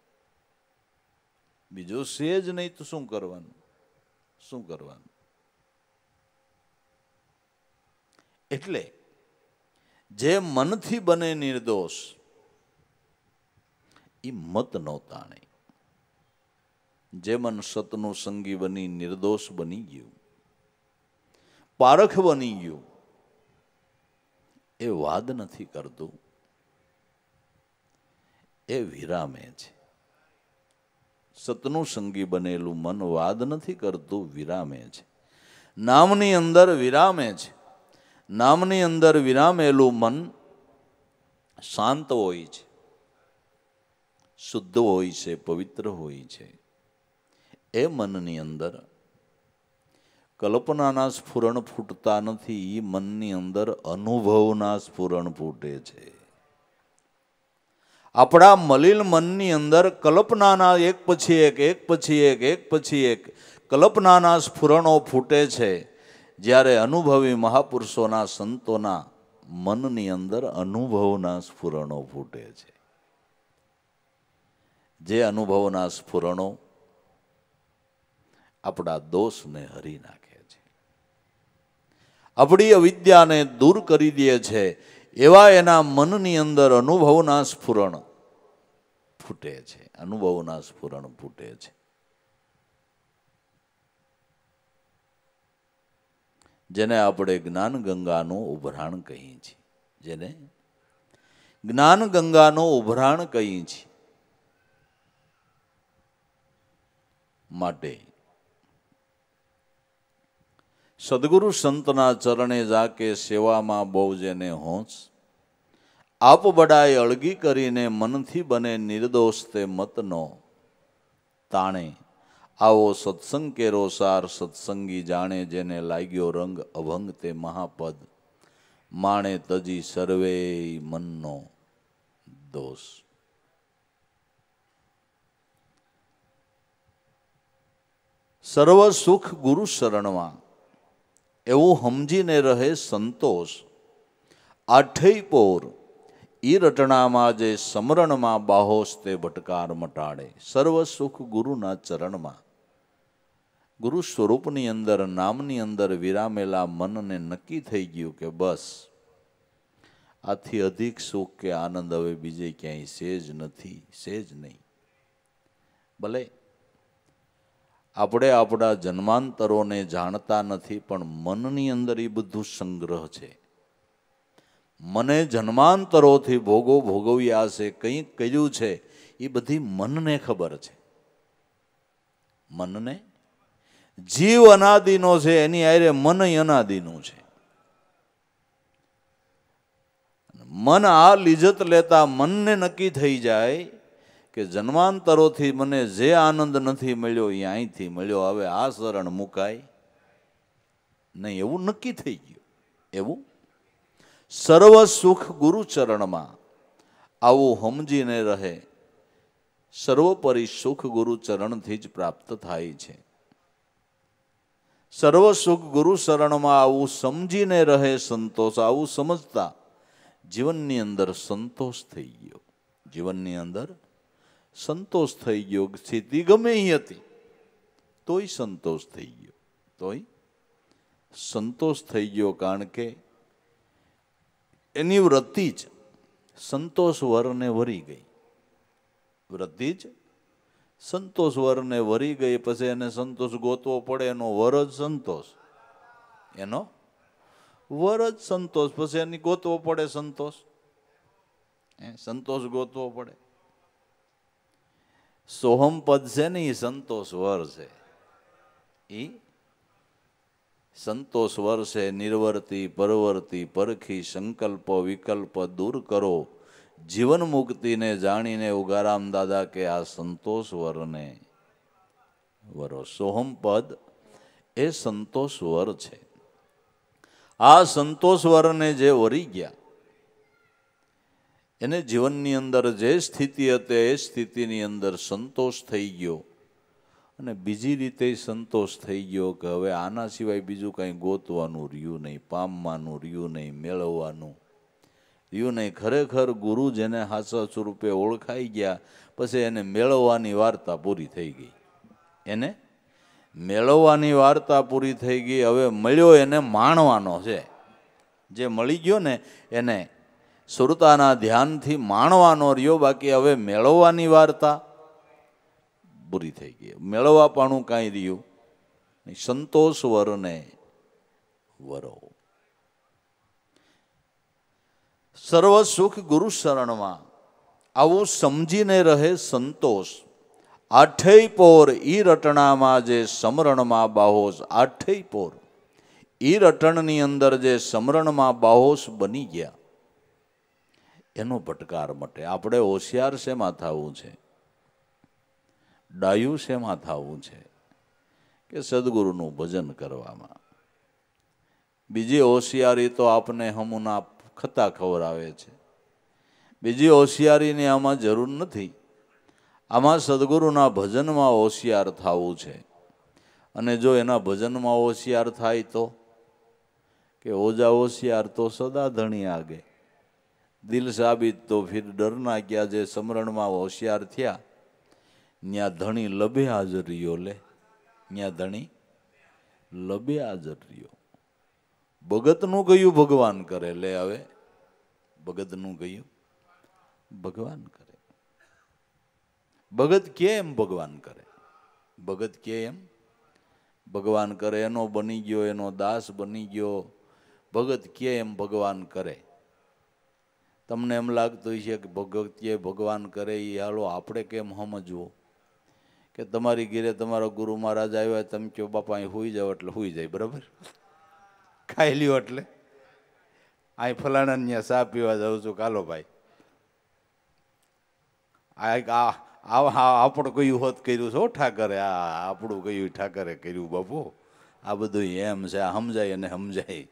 બીજો છે જ નહીં તો શું કરવાનું શું કરવાનું એટલે જે મનથી બને નિર્દોષ એ મત નહોતા નહીં જે મન સતનું સંગી બની નિર્દોષ બની ગયું પારખ બની ગયું એ વાદ નથી કરતું એ વિરામે છે સતનું સંગી બનેલું મન વાદ નથી કરતું વિરામે છે નામની અંદર વિરામે છે નામની અંદર વિરામેલું મન શાંત હોય છે શુદ્ધ હોય છે પવિત્ર હોય છે એ મનની અંદર કલ્પનાના સ્ફુરણ ફૂટતા નથી મનની અંદર અનુભવના સ્ફુરણ ફૂટે છે આપણા મલિલ મનની અંદર કલ્પનાના એક પછી એક એક પછી એક એક પછી એક કલ્પનાના સ્ફુરણો ફૂટે છે જ્યારે અનુભવી મહાપુરુષોના સંતોના મનની અંદર અનુભવના સ્ફુરણો ફૂટે છે જે અનુભવના સ્ફુરણો આપણા દોષને હરી નાખે આપણી અવિદ્યાને દૂર કરી દે છે એવા એના મનની અંદર અનુભવના સ્ફુરણ ફૂટે છે અનુભવના સ્ફુરણ ફૂટે છે જેને આપણે જ્ઞાન ગંગાનું ઉભરાણ કહીએ છીએ જેને જ્ઞાન ગંગાનો ઉભરાણ કહીએ છીએ માટે સદગુરુ સંતના ચરણે જાકે સેવામાં બહુ જેને હોંચ આપ બડાએ અળગી કરીને મનથી બને નિર્દોષ તે મતનો તાણે આવો સત્સંગ કેરો સાર સત્સંગી જાણે જેને લાગ્યો રંગ અભંગ તે મહાપદ માણે તજી સર્વે મનનો દોષ સર્વ સુખ ગુરુ શરણમાં એવું સમજીને રહે સંતોષ આઠેય પોર એ રટણામાં જે સમરણમાં બાહોશ તે ભટકાર મટાડે સર્વ સુખ ગુરુના ચરણમાં ગુરુ સ્વરૂપની અંદર નામની અંદર વિરામેલા મનને નક્કી થઈ ગયું કે બસ આથી અધિક સુખ કે આનંદ હવે બીજે ક્યાંય સેજ નથી સેજ નહીં ભલે આપણે આપણા જન્માંતરોને જાણતા નથી પણ મનની અંદર એ બધું સંગ્રહ છે મને જન્માંતરોથી ભોગો ભોગવ્યા છે કંઈક કર્યું છે એ બધી મનને ખબર છે મનને જીવ અનાદિનો છે એની આરે મન અનાદિનું છે મન આ લિજત લેતા મનને નક્કી થઈ જાય કે જન્માંતરોથી મને જે આનંદ નથી મળ્યો એ અહીંથી મળ્યો હવે આ શરણ મુકાય નહીં એવું નક્કી થઈ ગયું એવું સર્વ સુખ ગુરુચરણમાં આવું સમજીને રહે સર્વોપરી સુખ ગુરુચરણથી જ પ્રાપ્ત થાય છે સર્વ સુખ ગુરુ શરણમાં આવું સમજીને રહે સંતોષ આવું સમજતા જીવનની અંદર સંતોષ થઈ ગયો જીવનની અંદર સંતોષ થઈ ગયો સ્થિતિ ગમે એ હતી તોય સંતોષ થઈ ગયો તોય સંતોષ થઈ ગયો કારણ કે એની વૃત્તિ જ સંતોષ વરને વરી ગઈ વૃત્તિ જ સંતોષ વરને વરી ગઈ પછી એને સંતોષ ગોતવો પડે એનો વર જ સંતોષ એનો વર જ સંતોષ પછી એની ગોતવો પડે સંતોષ સંતોષ ગોતવો પડે સોહમ પદ છે ને એ સંતોષવર છે એ સંતોષવર છે નિર્વર્તી પરવર્તી પરખી સંકલ્પ વિકલ્પ દૂર કરો જીવન મુક્તિને જાણીને ઉગારામ દાદા કે આ સંતોષવરને વરો સોહમ પદ એ સંતોષવર છે આ સંતોષવરને જે વરી ગયા એને જીવનની અંદર જે સ્થિતિ હતી એ સ્થિતિની અંદર સંતોષ થઈ ગયો અને બીજી રીતે સંતોષ થઈ ગયો કે હવે આના સિવાય બીજું કાંઈ ગોતવાનું રહ્યું નહીં પામવાનું રહ્યું નહીં મેળવવાનું રહ્યું નહીં ખરેખર ગુરુ જેને હાસા સ્વરૂપે ઓળખાઈ ગયા પછી એને મેળવવાની વાર્તા પૂરી થઈ ગઈ એને મેળવવાની વાર્તા પૂરી થઈ ગઈ હવે મળ્યો એને માણવાનો છે જે મળી ગયો ને એને સુરતાના ધ્યાનથી માણવાનો રહ્યો બાકી હવે મેળવવાની વાર્તા પૂરી થઈ ગઈ મેળવવાપાણું કાંઈ રહ્યું સંતોષ વરને વરો સર્વ સુખ ગુરુ શરણમાં આવું સમજીને રહે સંતોષ આઠેય પોર ઈ રટણામાં જે સમરણમાં બાહોશ આઠેય પોર ઈ રટણની અંદર જે સમરણમાં બાહોશ બની ગયા એનો ભટકાર મટે આપણે હોશિયાર શેમાં થવું છે ડાયું શેમાં થવું છે કે સદગુરુનું ભજન કરવામાં બીજી હોશિયારી તો આપને હમુના ખતા ખવડાવે છે બીજી હોશિયારીની આમાં જરૂર નથી આમાં સદગુરુના ભજનમાં હોશિયાર થવું છે અને જો એના ભજનમાં હોશિયાર થાય તો કે ઓજા હોશિયાર તો સદા ધણી આગે દિલ સાબિત તો ફિર ડરના ક્યાં જે સમરણમાં હોશિયાર થયા ત્યાં ધણી લભે હાજર રહ્યો લે ત્યાં ધણી લભે હાજર રહ્યો ભગતનું કહ્યું ભગવાન કરે લે હવે ભગતનું કહ્યું ભગવાન કરે ભગત કે એમ ભગવાન કરે ભગત કે એમ ભગવાન કરે એનો બની ગયો એનો દાસ બની ગયો ભગત કે એમ ભગવાન કરે તમને એમ લાગતું છે કે ભગવતીએ ભગવાન કરે એ હાલો આપણે કેમ સમજવો કે તમારી ઘીરે તમારો ગુરુ મહારાજ આવ્યા તમે કહો બાપા અહીં હોઈ જાઓ એટલે હોઈ જાય બરાબર ખાઈ લ્યો એટલે અહીં ફલાણા ત્યાં સા પીવા જાઉં છું કાલો ભાઈ આ આપણું કયું હોત કર્યું છો ઠાકરે આ આપણું કયું ઠાકરે કર્યું બાપુ આ બધું એમ છે આ સમજાય અને સમજાય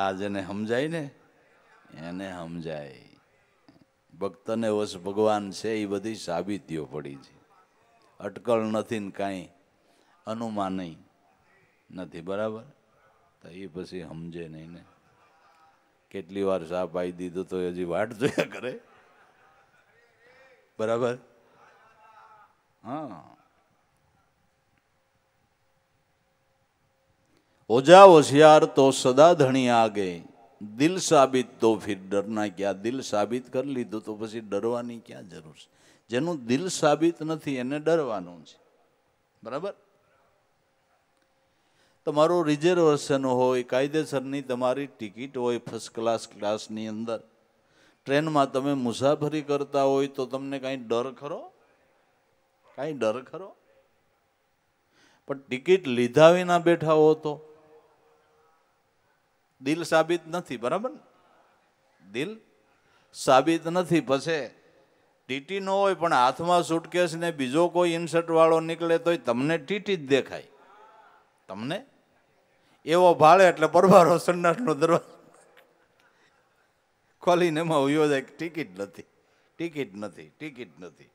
આ જેને સમજાય ને એને સમજાય ભક્તને વશ ભગવાન છે એ બધી સાબિતીઓ પડી છે અટકળ નથી ને કાંઈ અનુમાન નથી બરાબર તો એ પછી સમજે નહીં ને કેટલી વાર સાપ આવી દીધો તો હજી વાટ જોયા કરે બરાબર હા ઓજા હોશિયાર તો સદા ધણી આગે દિલ સાબિત તો ફિર ડરના ક્યાં દિલ સાબિત કરી લીધું તો પછી ડરવાની ક્યાં જરૂર છે જેનું દિલ સાબિત નથી એને ડરવાનું છે બરાબર તમારું રિઝર્વેશન હોય કાયદેસરની તમારી ટિકિટ હોય ફર્સ્ટ ક્લાસ ક્લાસની અંદર ટ્રેનમાં તમે મુસાફરી કરતા હોય તો તમને કાંઈ ડર ખરો કાંઈ ડર ખરો પણ ટિકિટ લીધા વિના બેઠા હો તો દિલ સાબિત નથી બરાબર દિલ સાબિત નથી પછે ટીટી ન હોય પણ હાથમાં સુટકેસ ને બીજો કોઈ ઇન્સર્ટવાળો નીકળે તોય તમને ટીટી જ દેખાય તમને એવો ભાળે એટલે પરભારો સન્નાટનો દરવાજો ખોલીને એમાં ઉયો જાય ટિકિટ નથી ટિકિટ નથી ટિકિટ નથી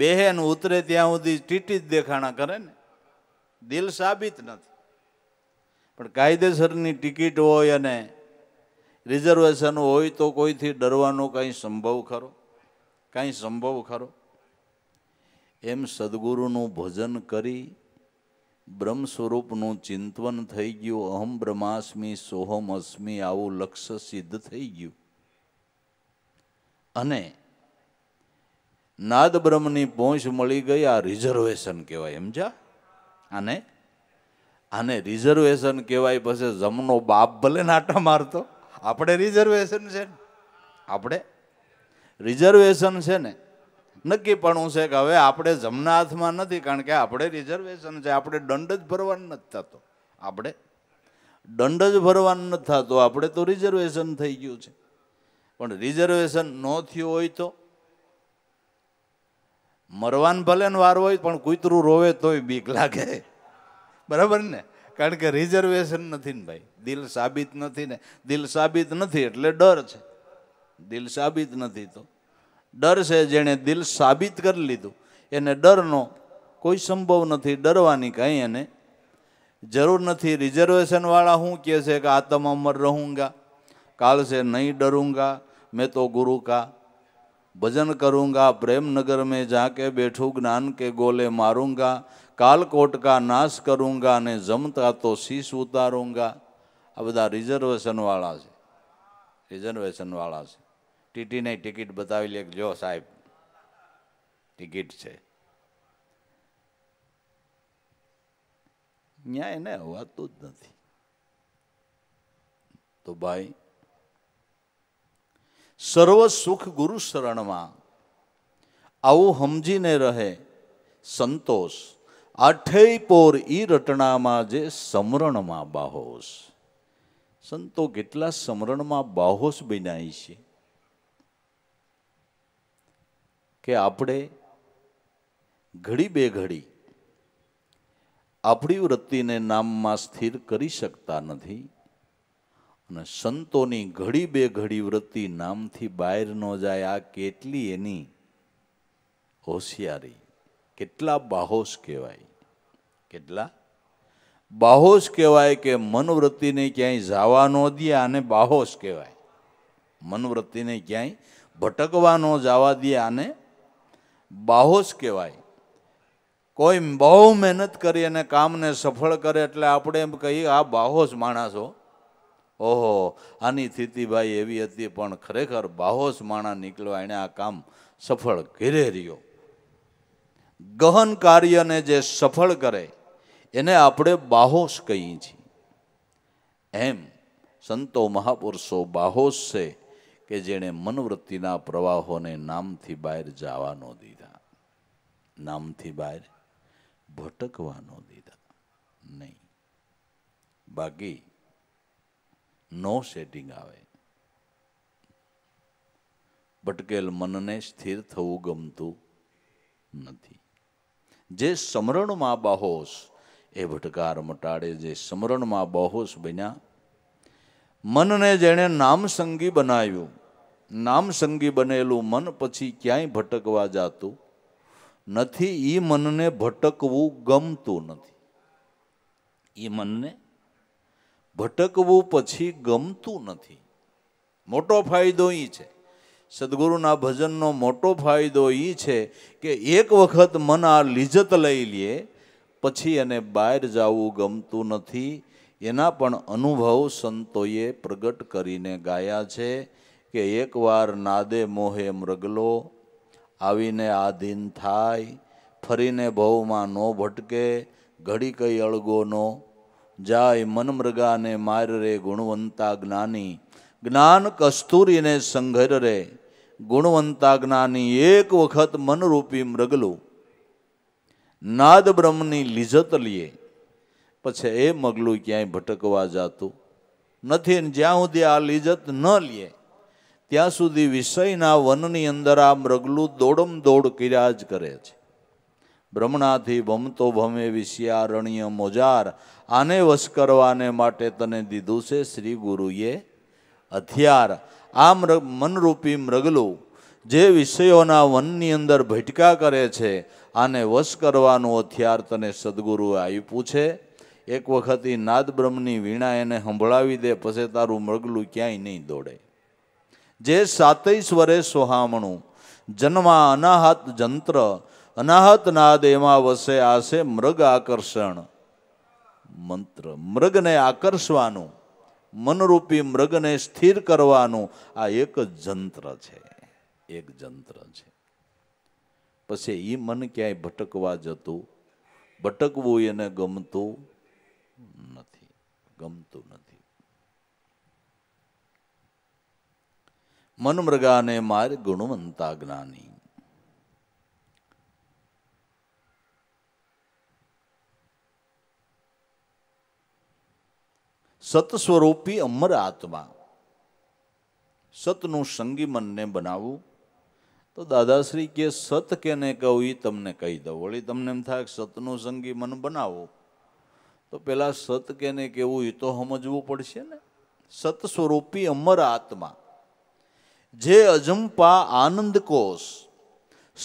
બેહેન ઉતરે ત્યાં સુધી ટીટી જ દેખાણા કરે ને દિલ સાબિત નથી પણ કાયદેસરની ટિકિટ હોય અને રિઝર્વેશન હોય તો કોઈથી ડરવાનો કાંઈ સંભવ ખરો કાંઈ સંભવ ખરો એમ સદગુરુનું ભજન કરી બ્રહ્મ સ્વરૂપનું ચિંતવન થઈ ગયું અહમ બ્રહ્માસ્મી સોહમ અસ્મી આવું લક્ષ્ય સિદ્ધ થઈ ગયું અને નાદ બ્રહ્મની પહોંચ મળી ગઈ આ રિઝર્વેશન કહેવાય એમ જા અને આને રિઝર્વેશન કહેવાય પછી જમનો બાપ ભલે નાટા મારતો આપણે રિઝર્વેશન છે ને આપણે રિઝર્વેશન છે ને નક્કી નક્કીપણું છે કે હવે આપણે જમના હાથમાં નથી કારણ કે આપણે રિઝર્વેશન છે આપણે દંડ જ ભરવાનો નથી થતો આપણે દંડ જ ભરવાનો નથી થતો આપણે તો રિઝર્વેશન થઈ ગયું છે પણ રિઝર્વેશન ન થયું હોય તો મરવાન ભલે ને વાર હોય પણ કૂતરું રોવે તોય બીક લાગે બરાબર ને કારણ કે રિઝર્વેશન નથી ને ભાઈ દિલ સાબિત નથી ને દિલ સાબિત નથી એટલે ડર છે દિલ સાબિત નથી તો ડર છે જેણે દિલ સાબિત કરી લીધું એને ડરનો કોઈ સંભવ નથી ડરવાની કાંઈ એને જરૂર નથી રિઝર્વેશનવાળા શું કહે છે કે આતમ અમર રહુંગા કાલ સે નહીં ડરૂંગા મેં તો ગુરુ કા ભજન કરૂંગા પ્રેમનગર મેં જાકે બેઠું જ્ઞાન કે ગોલે મારૂંગા કાલકોટ કા નાશ કરુંગા ને જમતા તો શીશ ઉતારુંગા આ બધા રિઝર્વેશનવાળા છે રિઝર્વેશનવાળા છે ટીટીને ટિકિટ બતાવી લે જો સાહેબ ટિકિટ છે ન્યાય એને હોવાતું જ નથી તો ભાઈ સર્વ સુખ ગુરુ શરણમાં આવું સમજીને રહે સંતોષ આઠેય પોર ઈ રટણામાં જે સમરણમાં બાહોશ સંતો કેટલા સમરણમાં બાહોશ બનાય છે કે આપણે ઘડી બે ઘડી આપણી વૃત્તિને નામમાં સ્થિર કરી શકતા નથી અને સંતોની ઘડી બે ઘડી વૃત્તિ નામથી બહાર ન જાય આ કેટલી એની હોશિયારી કેટલા બાહોશ કહેવાય કેટલા બાહોશ કહેવાય કે મનવૃત્તિને ક્યાંય જવા ન દે આને બાહોશ કહેવાય મનવૃત્તિને ક્યાંય ભટકવા ન જવા દે અને બાહોશ કહેવાય કોઈ બહુ મહેનત કરી અને કામને સફળ કરે એટલે આપણે એમ કહીએ આ બાહોશ માણસ હો ઓહો આની સ્થિતિભાઈ એવી હતી પણ ખરેખર બાહોશ માણા નીકળવા એણે આ કામ સફળ ઘેરે રહ્યો ગહન કાર્યને જે સફળ કરે એને આપણે બાહોશ કહીએ છીએ એમ સંતો મહાપુરુષો બાહોશ છે કે જેણે મનવૃત્તિના પ્રવાહોને નામથી બહાર જવા ન દીધા નામથી બહાર ભટકવા ન દીધા નહીં બાકી નો સેટિંગ આવે ભટકેલ મનને સ્થિર થવું ગમતું નથી જે સમરણમાં બાહોશ એ ભટકાર મટાડે જે સ્મરણમાં બહોશ બન્યા મનને જેણે નામસંગી બનાવ્યું નામસંગી બનેલું મન પછી ક્યાંય ભટકવા જાતું નથી એ મનને ભટકવું ગમતું નથી એ મનને ભટકવું પછી ગમતું નથી મોટો ફાયદો એ છે સદગુરુના ભજનનો મોટો ફાયદો એ છે કે એક વખત મન આ લિજત લઈ લે પછી એને બહાર જવું ગમતું નથી એના પણ અનુભવ સંતોએ પ્રગટ કરીને ગાયા છે કે એકવાર નાદે મોહે મૃગલો આવીને આધીન થાય ફરીને ભવમાં નો ભટકે ઘડી કઈ અળગોનો જાય મનમૃગાને માર રે ગુણવંતા જ્ઞાની જ્ઞાન કસ્તુરીને સંઘર રે ગુણવંતા જ્ઞાની એક વખત મનરૂપી મૃગલું નાદ બ્રહ્મની લીજત લઈએ પછી એ મગલું ક્યાંય ભટકવા જાતું નથી અને જ્યાં સુધી આ લીજત ન લે ત્યાં સુધી વિષયના વનની અંદર આ મૃગલું દોડમ દોડ કર્યા કરે છે ભ્રમણાથી ભમતો ભમે વિષયારણ્ય મોજાર આને વશ કરવાને માટે તને દીધું છે શ્રી ગુરુએ હથિયાર આ મૃ મનરૂપી મૃગલું જે વિષયોના વનની અંદર ભટકા કરે છે આને વશ કરવાનું હથિયાર તને સદગુરુએ આપ્યું છે એક વખત એ નાદ બ્રહ્મની વીણા એને સંભળાવી દે પછી તારું મગલું ક્યાંય નહીં દોડે જે સાતેય સ્વરે સોહામણું જન્મા અનાહત જંત્ર અનાહત નાદ એમાં વસે આશે મૃગ આકર્ષણ મંત્ર મૃગને આકર્ષવાનું મનરૂપી મૃગને સ્થિર કરવાનું આ એક જ જંત્ર છે એક જંત્ર છે પછી એ મન ક્યાંય ભટકવા જતું ભટકવું એને ગમતું નથી ગમતું નથી મન મૃગાને માર ગુણવંતા જ્ઞાની સત સ્વરૂપી અમર આત્મા સતનું સંગી મનને બનાવવું તો દાદાશ્રી કે સત કેને કહું એ તમને કહી દઉં વળી તમને એમ થાય સતનું સંગી મન બનાવો તો પહેલાં સત કેને કહેવું એ તો સમજવું પડશે ને સત સ્વરૂપી અમર આત્મા જે અજંપા આનંદ કોષ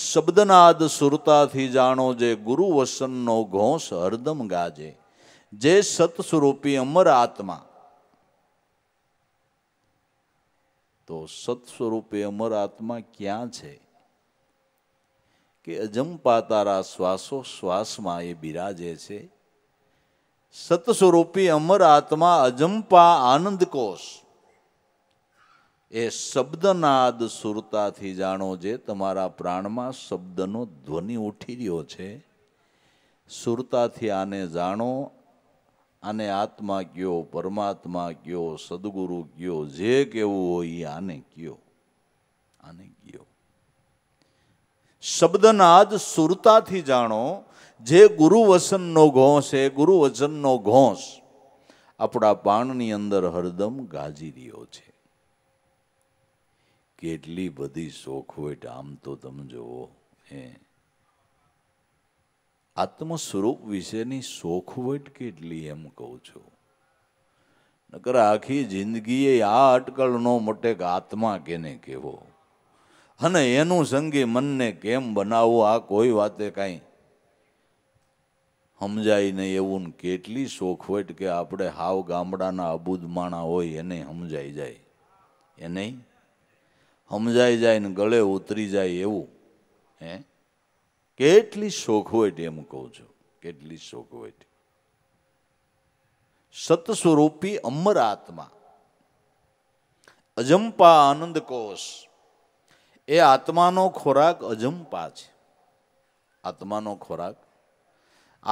શબ્દનાદ સુરતાથી જાણો જે ગુરુ વસનનો ઘોંસ હરદમ ગાજે જે સત સ્વરૂપી અમર આત્મા તો સત્સ્વરૂપે અમર આત્મા ક્યાં છે કે અજંપા તારા શ્વાસો શ્વાસમાં એ બિરાજે છે સત્સ્વરૂપી અમર આત્મા અજંપા આનંદ કોષ એ શબ્દનાદ સુરતાથી જાણો જે તમારા પ્રાણમાં શબ્દનો ધ્વનિ ઉઠી રહ્યો છે સુરતાથી આને જાણો આને આત્મા કયો પરમાત્મા કયો સદગુરુ કયો જે કેવું હોય આને કયો આને કયો શબ્દનાદ સુરતાથી જાણો જે ગુરુવચનનો ઘોંસ એ ગુરુવચનનો ઘોંસ આપણા પાણની અંદર હરદમ ગાજી રહ્યો છે કેટલી બધી શોખ હોય આમ તો તમે જુઓ હે આત્મસ્વરૂપ વિશેની સોખવટ કેટલી એમ કહું છું નકર આખી જિંદગીએ આ અટકળનો મટેક આત્મા કેને કહેવો અને એનું સંગી મનને કેમ બનાવવું આ કોઈ વાતે કાંઈ સમજાય નહીં એવું કેટલી શોખવટ કે આપણે હાવ ગામડાના અબુદ માણા હોય એને સમજાઈ જાય એને સમજાઈ જાય ને ગળે ઉતરી જાય એવું હે કેટલી શોખવટ એમ કહું છું કેટલી શોખવટ સતસ્વરૂપી અમર આત્મા અજંપા આનંદ કોષ એ આત્માનો ખોરાક અજંપા છે આત્માનો ખોરાક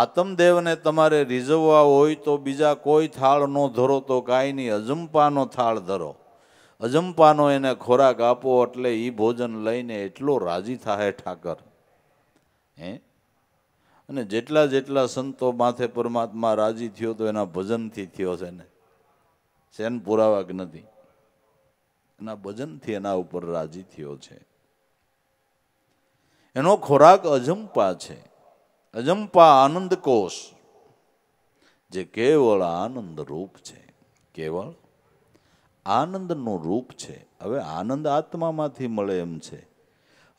આત્મદેવને તમારે રીઝવવા હોય તો બીજા કોઈ થાળ ન ધરો તો કાંઈ નહીં અજંપાનો થાળ ધરો અજંપાનો એને ખોરાક આપો એટલે એ ભોજન લઈને એટલો રાજી થાય ઠાકર હે અને જેટલા જેટલા સંતો માથે પરમાત્મા રાજી થયો તો એના ભજનથી થયો છે ને શેન પુરાવાક નથી એના ભજનથી એના ઉપર રાજી થયો છે એનો ખોરાક અજંપા છે અજંપા આનંદ કોષ જે કેવળ આનંદ રૂપ છે કેવળ આનંદનું રૂપ છે હવે આનંદ આત્મામાંથી મળે એમ છે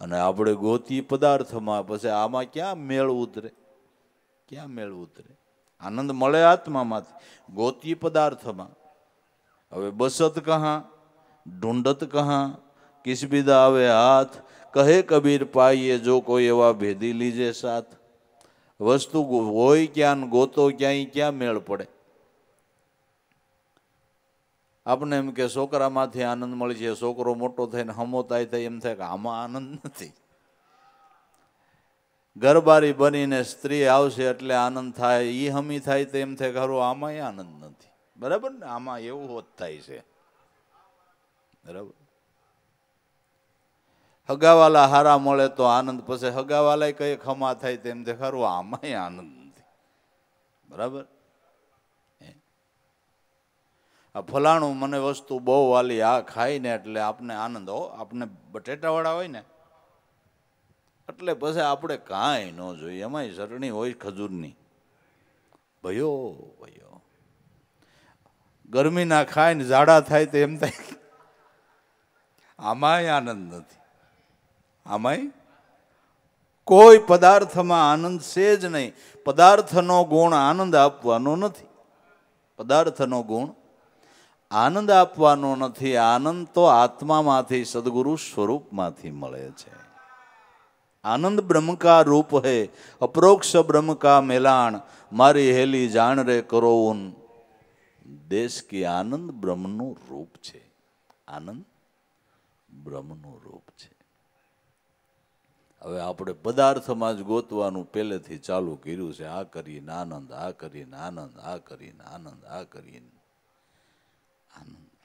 અને આપણે ગોતી પદાર્થમાં પછી આમાં ક્યાં મેળ ઉતરે ક્યાં મેળ ઉતરે આનંદ મળે આત્મામાંથી ગોતી પદાર્થમાં હવે બસત કહા ઢૂંઢત કહા કિસબીદા આવે હાથ કહે કબીર પાઈએ જો કોઈ એવા ભેદી લીજે સાથ વસ્તુ હોય ક્યાં ગોતો ક્યાંય ક્યાં મેળ પડે આપણને એમ કે છોકરામાંથી આનંદ મળી છે છોકરો મોટો થઈને હમો થાય થાય એમ થાય કે આમાં આનંદ નથી ગરબારી બનીને સ્ત્રી આવશે એટલે આનંદ થાય એ હમી થાય તો એમ થાય ખરું આમાં આનંદ નથી બરાબર ને આમાં એવું હોત થાય છે બરાબર હગાવાલા હારા મળે તો આનંદ પછી હગાવાલા કંઈ ખમા થાય તેમ તે આમાંય આનંદ નથી બરાબર આ ફલાણું મને વસ્તુ બહુ વાલી આ ખાઈને એટલે આપને આનંદ હો આપને બટેટાવાળા હોય ને એટલે પછી આપણે કાંઈ ન જોઈએ એમાંય સરણી હોય ખજૂરની ભયો ભયો ગરમી ના ખાય ને ઝાડા થાય તો એમ થાય આમાંય આનંદ નથી આમાંય કોઈ પદાર્થમાં આનંદ છે જ નહીં પદાર્થનો ગુણ આનંદ આપવાનો નથી પદાર્થનો ગુણ આનંદ આપવાનો નથી આનંદ તો આત્મામાંથી સદગુરુ સ્વરૂપમાંથી મળે છે આનંદ બ્રહ્મકા રૂપ હે અપરોક્ષ બ્રહ્મકા મેલાણ મારી હેલી જાણ રે કરો દેશ કે આનંદ બ્રહ્મનું રૂપ છે આનંદ બ્રહ્મનું રૂપ છે હવે આપણે પદાર્થમાં જ ગોતવાનું પહેલેથી ચાલુ કર્યું છે આ કરીને આનંદ આ કરીને આનંદ આ કરીને આનંદ આ કરીને આનંદ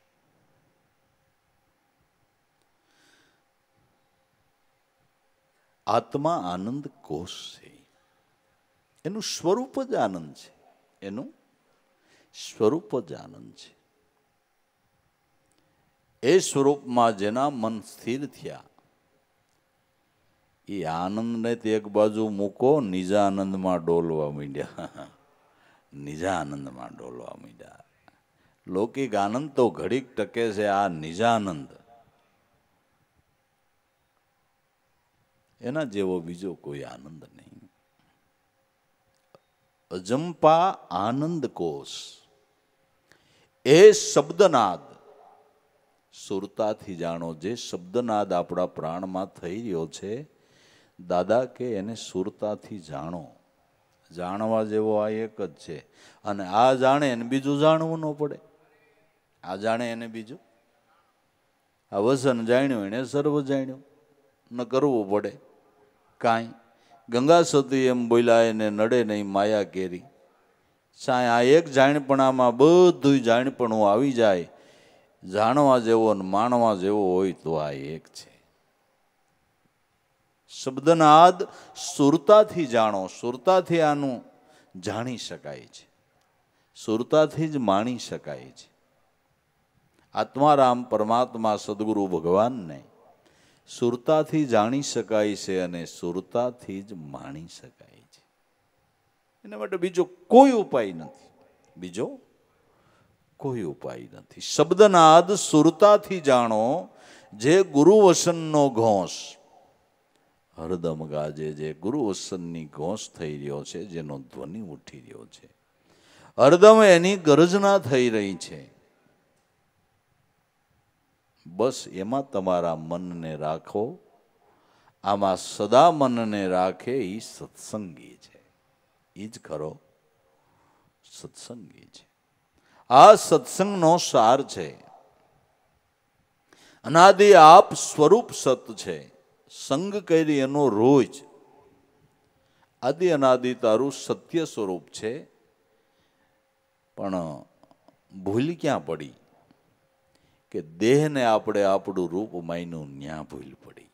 આત્મા આનંદ કોષ છે એનું સ્વરૂપ જ આનંદ છે એનું સ્વરૂપ જ આનંદ એ સ્વરૂપમાં જેના મન સ્થિર થયા એ આનંદને તે એક બાજુ મૂકો નિજા આનંદમાં ડોલવા માંડ્યા આનંદમાં ડોલવા માંડ્યા લૌકિક આનંદ તો ઘડીક ટકે છે આ નિજાનંદ એના જેવો બીજો કોઈ આનંદ નહીં અજંપા આનંદ કોષ એ શબ્દનાદ સુરતાથી જાણો જે શબ્દનાદ આપણા પ્રાણમાં થઈ રહ્યો છે દાદા કે એને સુરતાથી જાણો જાણવા જેવો આ એક જ છે અને આ જાણે એને બીજું જાણવું ન પડે આ જાણે એને બીજું આ વસન જાણ્યું એણે સર્વ જાણ્યું ન કરવું પડે કાંઈ ગંગા સતી એમ બોલ્યા એને નડે નહીં માયા કેરી સાંય આ એક જાણપણામાં બધું જાણપણું આવી જાય જાણવા જેવો ને માણવા જેવો હોય તો આ એક છે શબ્દનાદ સુરતાથી જાણો સુરતાથી આનું જાણી શકાય છે સુરતાથી જ માણી શકાય છે આત્મારામ પરમાત્મા સદગુરુ ભગવાનને સુરતાથી જાણી શકાય છે અને સુરતાથી જ માણી શકાય છે એના માટે બીજો કોઈ ઉપાય નથી બીજો કોઈ ઉપાય નથી શબ્દનાદ સુરતાથી જાણો જે ગુરુવસનનો ઘોંસ હરદમ ગાજે જે ગુરુવસનની ઘોંસ થઈ રહ્યો છે જેનો ધ્વનિ ઉઠી રહ્યો છે હરદમ એની ગરજના થઈ રહી છે બસ એમાં તમારા મનને રાખો આમાં સદા મનને રાખે એ સત્સંગી છે એ જ ખરો સત્સંગી છે આ સત્સંગનો સાર છે અનાદિ આપ સ્વરૂપ સત છે સંગ કરી એનો રોજ આદિ અનાદિ તારું સત્ય સ્વરૂપ છે પણ ભૂલ ક્યાં પડી કે દેહને આપણે આપણું રૂપ માયનું ન્યા ભૂલ પડી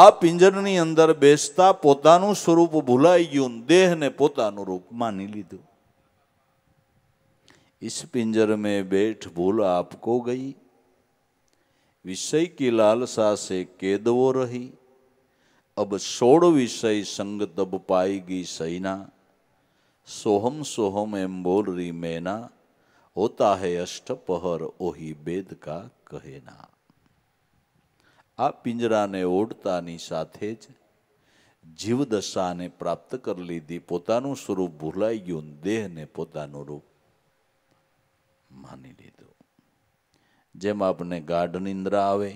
આ પિંજરની અંદર બેસતા પોતાનું સ્વરૂપ ભૂલાઈ ગયું દેહને પોતાનું રૂપ માની લીધું इस पिंजर में बैठ भूल आपको गई विषय की लालसा से केदवो रही अब सोड़ विषय संग तब पाएगी सैना सोहम सोहम एम बोल रही मैना होता है अष्टपहर ओही बेद का કહેના આ પિંજરાને ઓઢતાની સાથે જ જીવદશાને પ્રાપ્ત કરી લીધી પોતાનું સ્વરૂપ ભૂલાઈ ગયું દેહને પોતાનું રૂપ માની લીધું જેમ આપણે ગાઢ નિંદ્રા આવે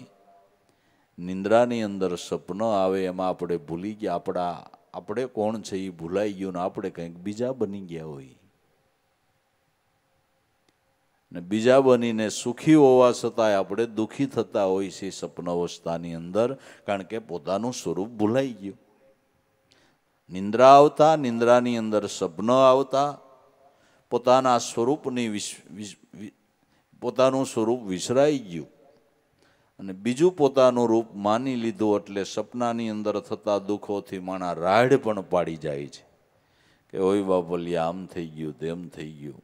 નિંદ્રાની અંદર સપનો આવે એમાં આપણે ભૂલી ગયા આપણા આપણે કોણ છે એ ભૂલાઈ ગયું ને આપણે કંઈક બીજા બની ગયા હોય ને બીજા બનીને સુખી હોવા છતાંય આપણે દુઃખી થતા હોય છે સપનાવસ્થાની અંદર કારણ કે પોતાનું સ્વરૂપ ભૂલાઈ ગયું નિંદ્રા આવતા નિંદ્રાની અંદર સપન આવતા પોતાના સ્વરૂપની પોતાનું સ્વરૂપ વિસરાઈ ગયું અને બીજું પોતાનું રૂપ માની લીધું એટલે સપનાની અંદર થતા દુઃખોથી માણા રાડ પણ પાડી જાય છે કે ઓય બાપલિયા આમ થઈ ગયું તેમ થઈ ગયું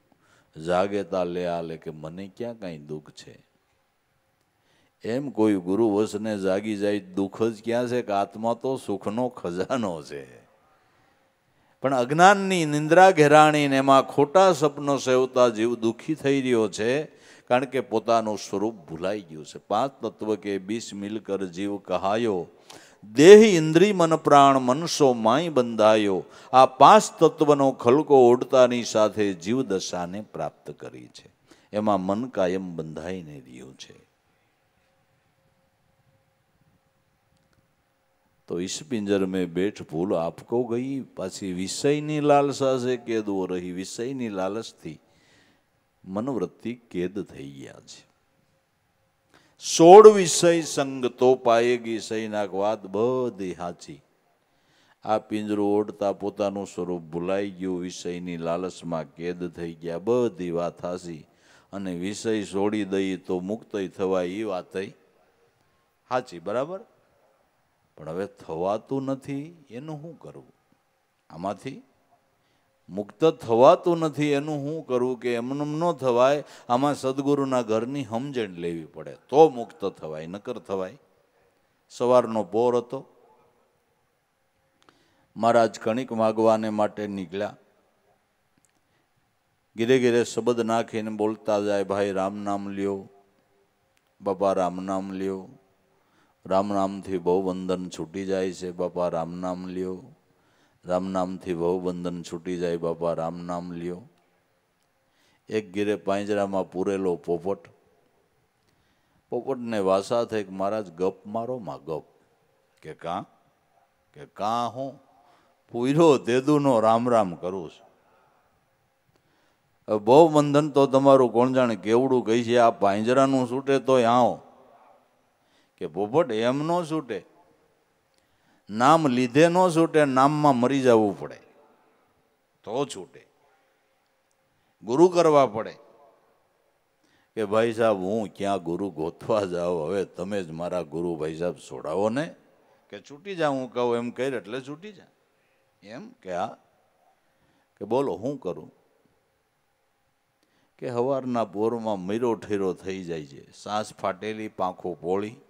જાગેતા લે આલે કે મને ક્યાં કાંઈ દુઃખ છે એમ કોઈ ગુરુવશને જાગી જાય દુઃખ જ ક્યાં છે કે આત્મા તો સુખનો ખજાનો છે પણ અજ્ઞાનની નિંદ્રા ઘેરાણીને એમાં ખોટા સપનો સેવતા જીવ દુઃખી થઈ રહ્યો છે કારણ કે પોતાનું સ્વરૂપ ભૂલાઈ ગયું છે પાંચ તત્વ કે બીસ મિલકર જીવ કહાયો દેહ ઇન્દ્રી મન પ્રાણ મનસો માય બંધાયો આ પાંચ તત્વનો ખલકો ઓડતાની સાથે જીવદશાને પ્રાપ્ત કરી છે એમાં મન કાયમ બંધાઈને રહ્યું છે તો ઈસ મેં બેઠ ભૂલ આપકો ગઈ પાછી વિષયની લાલસા છે કેદવો રહી વિષયની લાલસથી મનોવૃત્તિ કેદ થઈ ગયા છે સોળ વિષય સંગ તો પાયેગી સૈનાક વાત બધી હાચી આ પિંજરું ઓઢતા પોતાનું સ્વરૂપ ભૂલાઈ ગયું વિષયની લાલચમાં કેદ થઈ ગયા બધી વાત હાસી અને વિષય છોડી દઈએ તો મુક્ત થવાય એ વાત હાચી બરાબર પણ હવે થવાતું નથી એનું શું કરવું આમાંથી મુક્ત થવાતું નથી એનું શું કરવું કે એમનેમ ન થવાય આમાં સદગુરુના ઘરની સમજણ લેવી પડે તો મુક્ત થવાય નકર થવાય સવારનો પોર હતો મહારાજ કણિક માગવાને માટે નીકળ્યા ઘીરે ધીરે શબ્દ નાખીને બોલતા જાય ભાઈ રામ નામ લ્યો બાપા રામ નામ લ્યો રામ નામથી બહુ વંદન છૂટી જાય છે બાપા રામ નામ લ્યો રામ નામથી વહુબંધન છૂટી જાય બાપા રામ નામ લ્યો એક ગીરે પાંજરામાં પૂરેલો પોપટ પોપટને વાસા થઈ કે મહારાજ ગપ મારો માં ગપ કે કાં કે કાં હું પૂરો તેદુનો રામ રામ કરું છું બહુ બંધન તો તમારું કોણ જાણે કેવડું કહી છે આ પાંજરાનું છૂટે તોય આવો કે પોપટ એમ ન છૂટે નામ લીધે ન છૂટે નામમાં મરી જવું પડે તો છૂટે ગુરુ કરવા પડે કે ભાઈ સાહેબ હું ક્યાં ગુરુ ગોથવા જાઉં હવે તમે જ મારા ગુરુ ભાઈ સાહેબ છોડાવો ને કે છૂટી જા હું કહું એમ કહી એટલે છૂટી જા એમ કે આ કે બોલો હું કરું કે સવારના પોરમાં મીરો ઠીરો થઈ જાય છે સાસ ફાટેલી પાંખો પોળી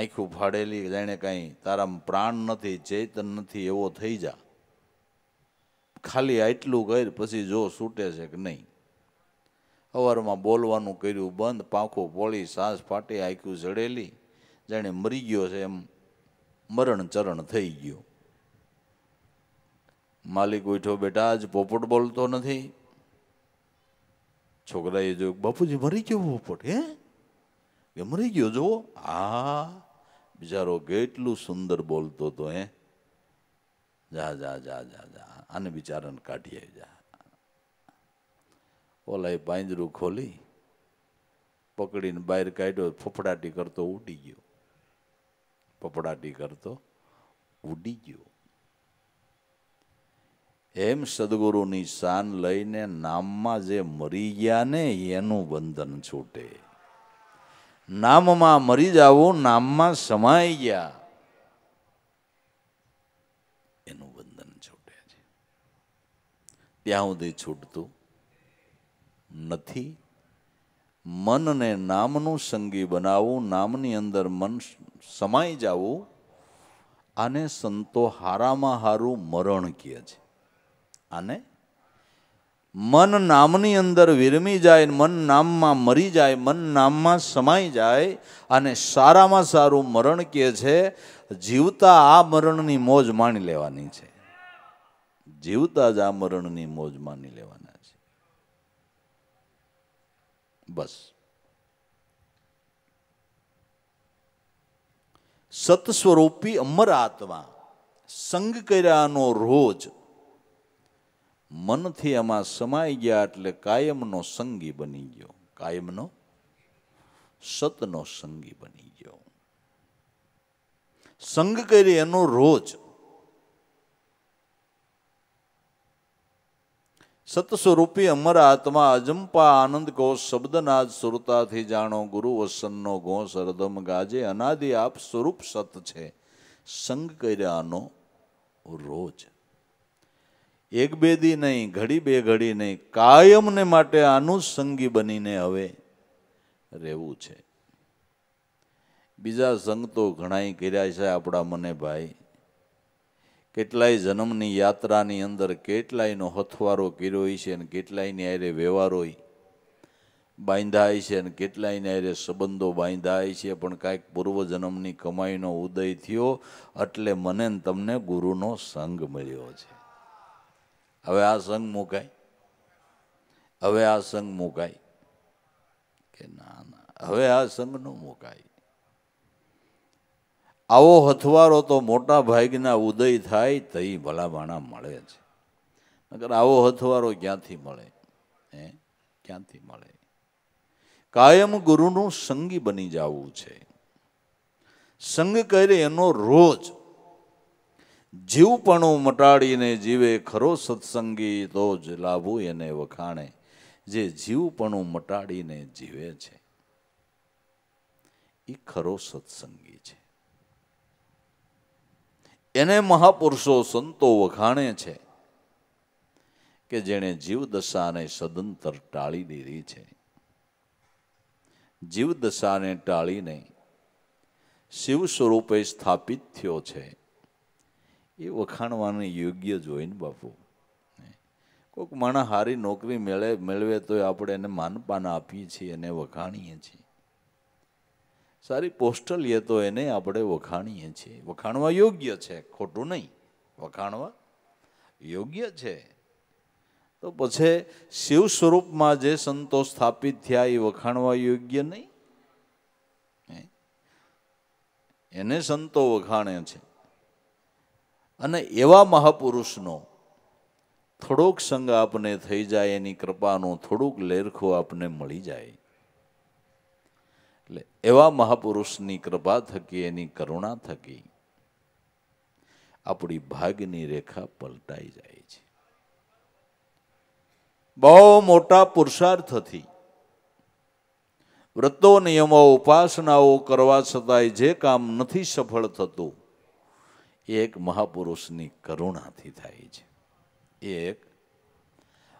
આંખ ફાડેલી જાણે કાંઈ તારા પ્રાણ નથી ચેતન નથી એવો થઈ જા ખાલી આટલું કર પછી જો છૂટે છે કે નહીં અવારમાં બોલવાનું કર્યું બંધ પાંખો પોળી સાસ ફાટી આંખ્યું જડેલી જાણે મરી ગયો છે એમ મરણ ચરણ થઈ ગયો માલિક ઉઠ્યો બેટા આજ પોપટ બોલતો નથી છોકરાએ જોયું બાપુજી મરી ગયો પોપટ હે કે મરી ગયો જુઓ હા બિચારો કેટલું સુંદર બોલતો હતો એ જા જા જા જા જા આને બિચારાને કાઢીએ જા ઓલા એ પાંજરું ખોલી પકડીને બહાર કાઢ્યો ફફડાટી કરતો ઉડી ગયો ફફડાટી કરતો ઉડી ગયો એમ સદગુરુની શાન લઈને નામમાં જે મરી ગયા ને એનું બંધન છૂટે નામમાં મરી જાવું નામમાં સમાઈ ગયા એનું બંધન છૂટે છે ત્યાં સુધી છૂટતું નથી મનને નામનું સંગી બનાવવું નામની અંદર મન સમાઈ જવું આને સંતો હારામાં હારું મરણ કહે છે આને મન નામની અંદર વિરમી જાય મન નામમાં મરી જાય મન નામમાં સમાઈ જાય અને સારામાં સારું મરણ કહે છે જીવતા આ મરણની મોજ માણી લેવાની છે જીવતા જ આ મરણની મોજ માણી લેવાના છે બસ સત્સ્વરૂપી અમર આત્મા સંગ કર્યાનો રોજ મનથી એમાં સમાઈ ગયા એટલે કાયમનો સંગી બની ગયો કાયમનો સતનો સંગી બની ગયો સંગ કરી એનો રોજ સતસ્વરૂપી અમર આત્મા અજંપા આનંદ કહો શબ્દનાદ સુરતાથી જાણો ગુરુ વસનનો ગો સરદમ ગાજે અનાદિ આપ સ્વરૂપ સત છે સંગ કર્યાનો રોજ એક બે દી નહીં ઘડી બે ઘડી નહીં કાયમને માટે આનું સંગી બનીને હવે રહેવું છે બીજા સંગ તો ઘણાય કર્યા છે આપણા મને ભાઈ કેટલાય જન્મની યાત્રાની અંદર કેટલાયનો હથવારો કર્યો છે અને કેટલાયની આરે વ્યવહારો બાંધાય છે અને કેટલાયને આરે સંબંધો બાંધાય છે પણ કાંઈક પૂર્વજન્મની કમાઈનો ઉદય થયો એટલે મને તમને ગુરુનો સંગ મળ્યો છે હવે આ સંઘ મુકાય હવે આ સંઘ મુકાય કે ના ના હવે આ સંઘ નું મુકાય આવો હથવારો તો મોટા ભાગના ઉદય થાય તો એ ભલાભાણા મળે છે નગર આવો હથવારો ક્યાંથી મળે હે ક્યાંથી મળે કાયમ ગુરુનું સંગી બની જવું છે સંગ કરે એનો રોજ જીવપણું મટાડીને જીવે ખરો સત્સંગી તો જ લાભુ એને વખાણે જે જીવપણું મટાડીને જીવે છે એ ખરો સત્સંગી છે એને મહાપુરુષો સંતો વખાણે છે કે જેણે જીવદશાને સદંતર ટાળી દીધી છે જીવદશાને ટાળીને શિવ સ્વરૂપે સ્થાપિત થયો છે એ વખાણવાને યોગ્ય જોઈને બાપુ કોઈક માણસ સારી નોકરી મેળે મેળવે તો આપણે એને માનપાન આપીએ છીએ એને વખાણીએ છીએ સારી પોસ્ટ લઈએ તો એને આપણે વખાણીએ છીએ વખાણવા યોગ્ય છે ખોટું નહીં વખાણવા યોગ્ય છે તો પછી શિવ સ્વરૂપમાં જે સંતો સ્થાપિત થયા એ વખાણવા યોગ્ય નહીં એને સંતો વખાણે છે અને એવા મહાપુરુષનો થોડોક સંગ આપને થઈ જાય એની કૃપાનો થોડુંક લેરખું આપને મળી જાય એટલે એવા મહાપુરુષની કૃપા થકી એની કરુણા થકી આપણી ભાગની રેખા પલટાઈ જાય છે બહુ મોટા પુરુષાર્થથી વ્રતો નિયમો ઉપાસનાઓ કરવા છતાંય જે કામ નથી સફળ થતું એક મહાપુરુષની કરુણાથી થાય છે એક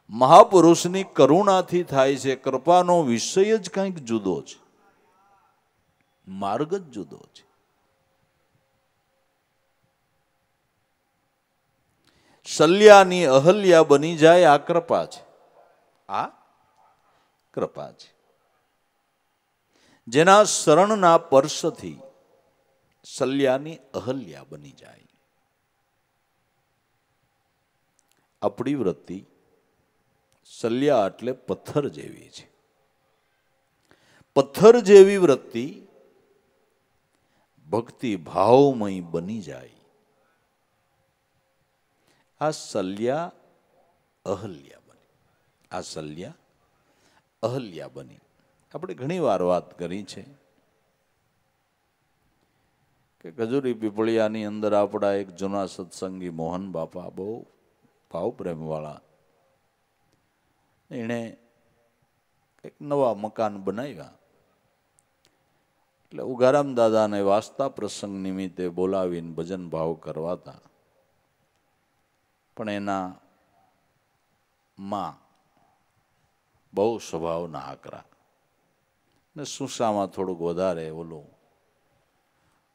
મહાપુરુષની કરુણાથી થાય છે કૃપાનો વિષય જ કંઈક જુદો છે માર્ગ જ જુદો છે શલ્યાની અહલ્યા બની જાય આ કૃપા છે આ કૃપા છે જેના શરણના સ્પર્શથી સલ્યાની અહલ્યા બની જાય આપણી વૃત્તિ સલ્યા એટલે પથ્થર જેવી છે પથ્થર જેવી વૃત્તિ ભક્તિ ભાવમય બની જાય આ સલ્યા અહલ્યા બની આ સલ્યા અહલ્યા બની આપણે ઘણી વાર વાત કરી છે કે ગજુરી પીપળિયાની અંદર આપણા એક જૂના સત્સંગી મોહન બાપા બહુ ભાવપ્રેમવાળા એણે એક નવા મકાન બનાવ્યા એટલે ઉઘારામ દાદાને વાસ્તા પ્રસંગ નિમિત્તે બોલાવીને ભજન ભાવ કરવાતા પણ એના માં બહુ સ્વભાવના આકરા ને સુસામાં થોડુંક વધારે ઓલું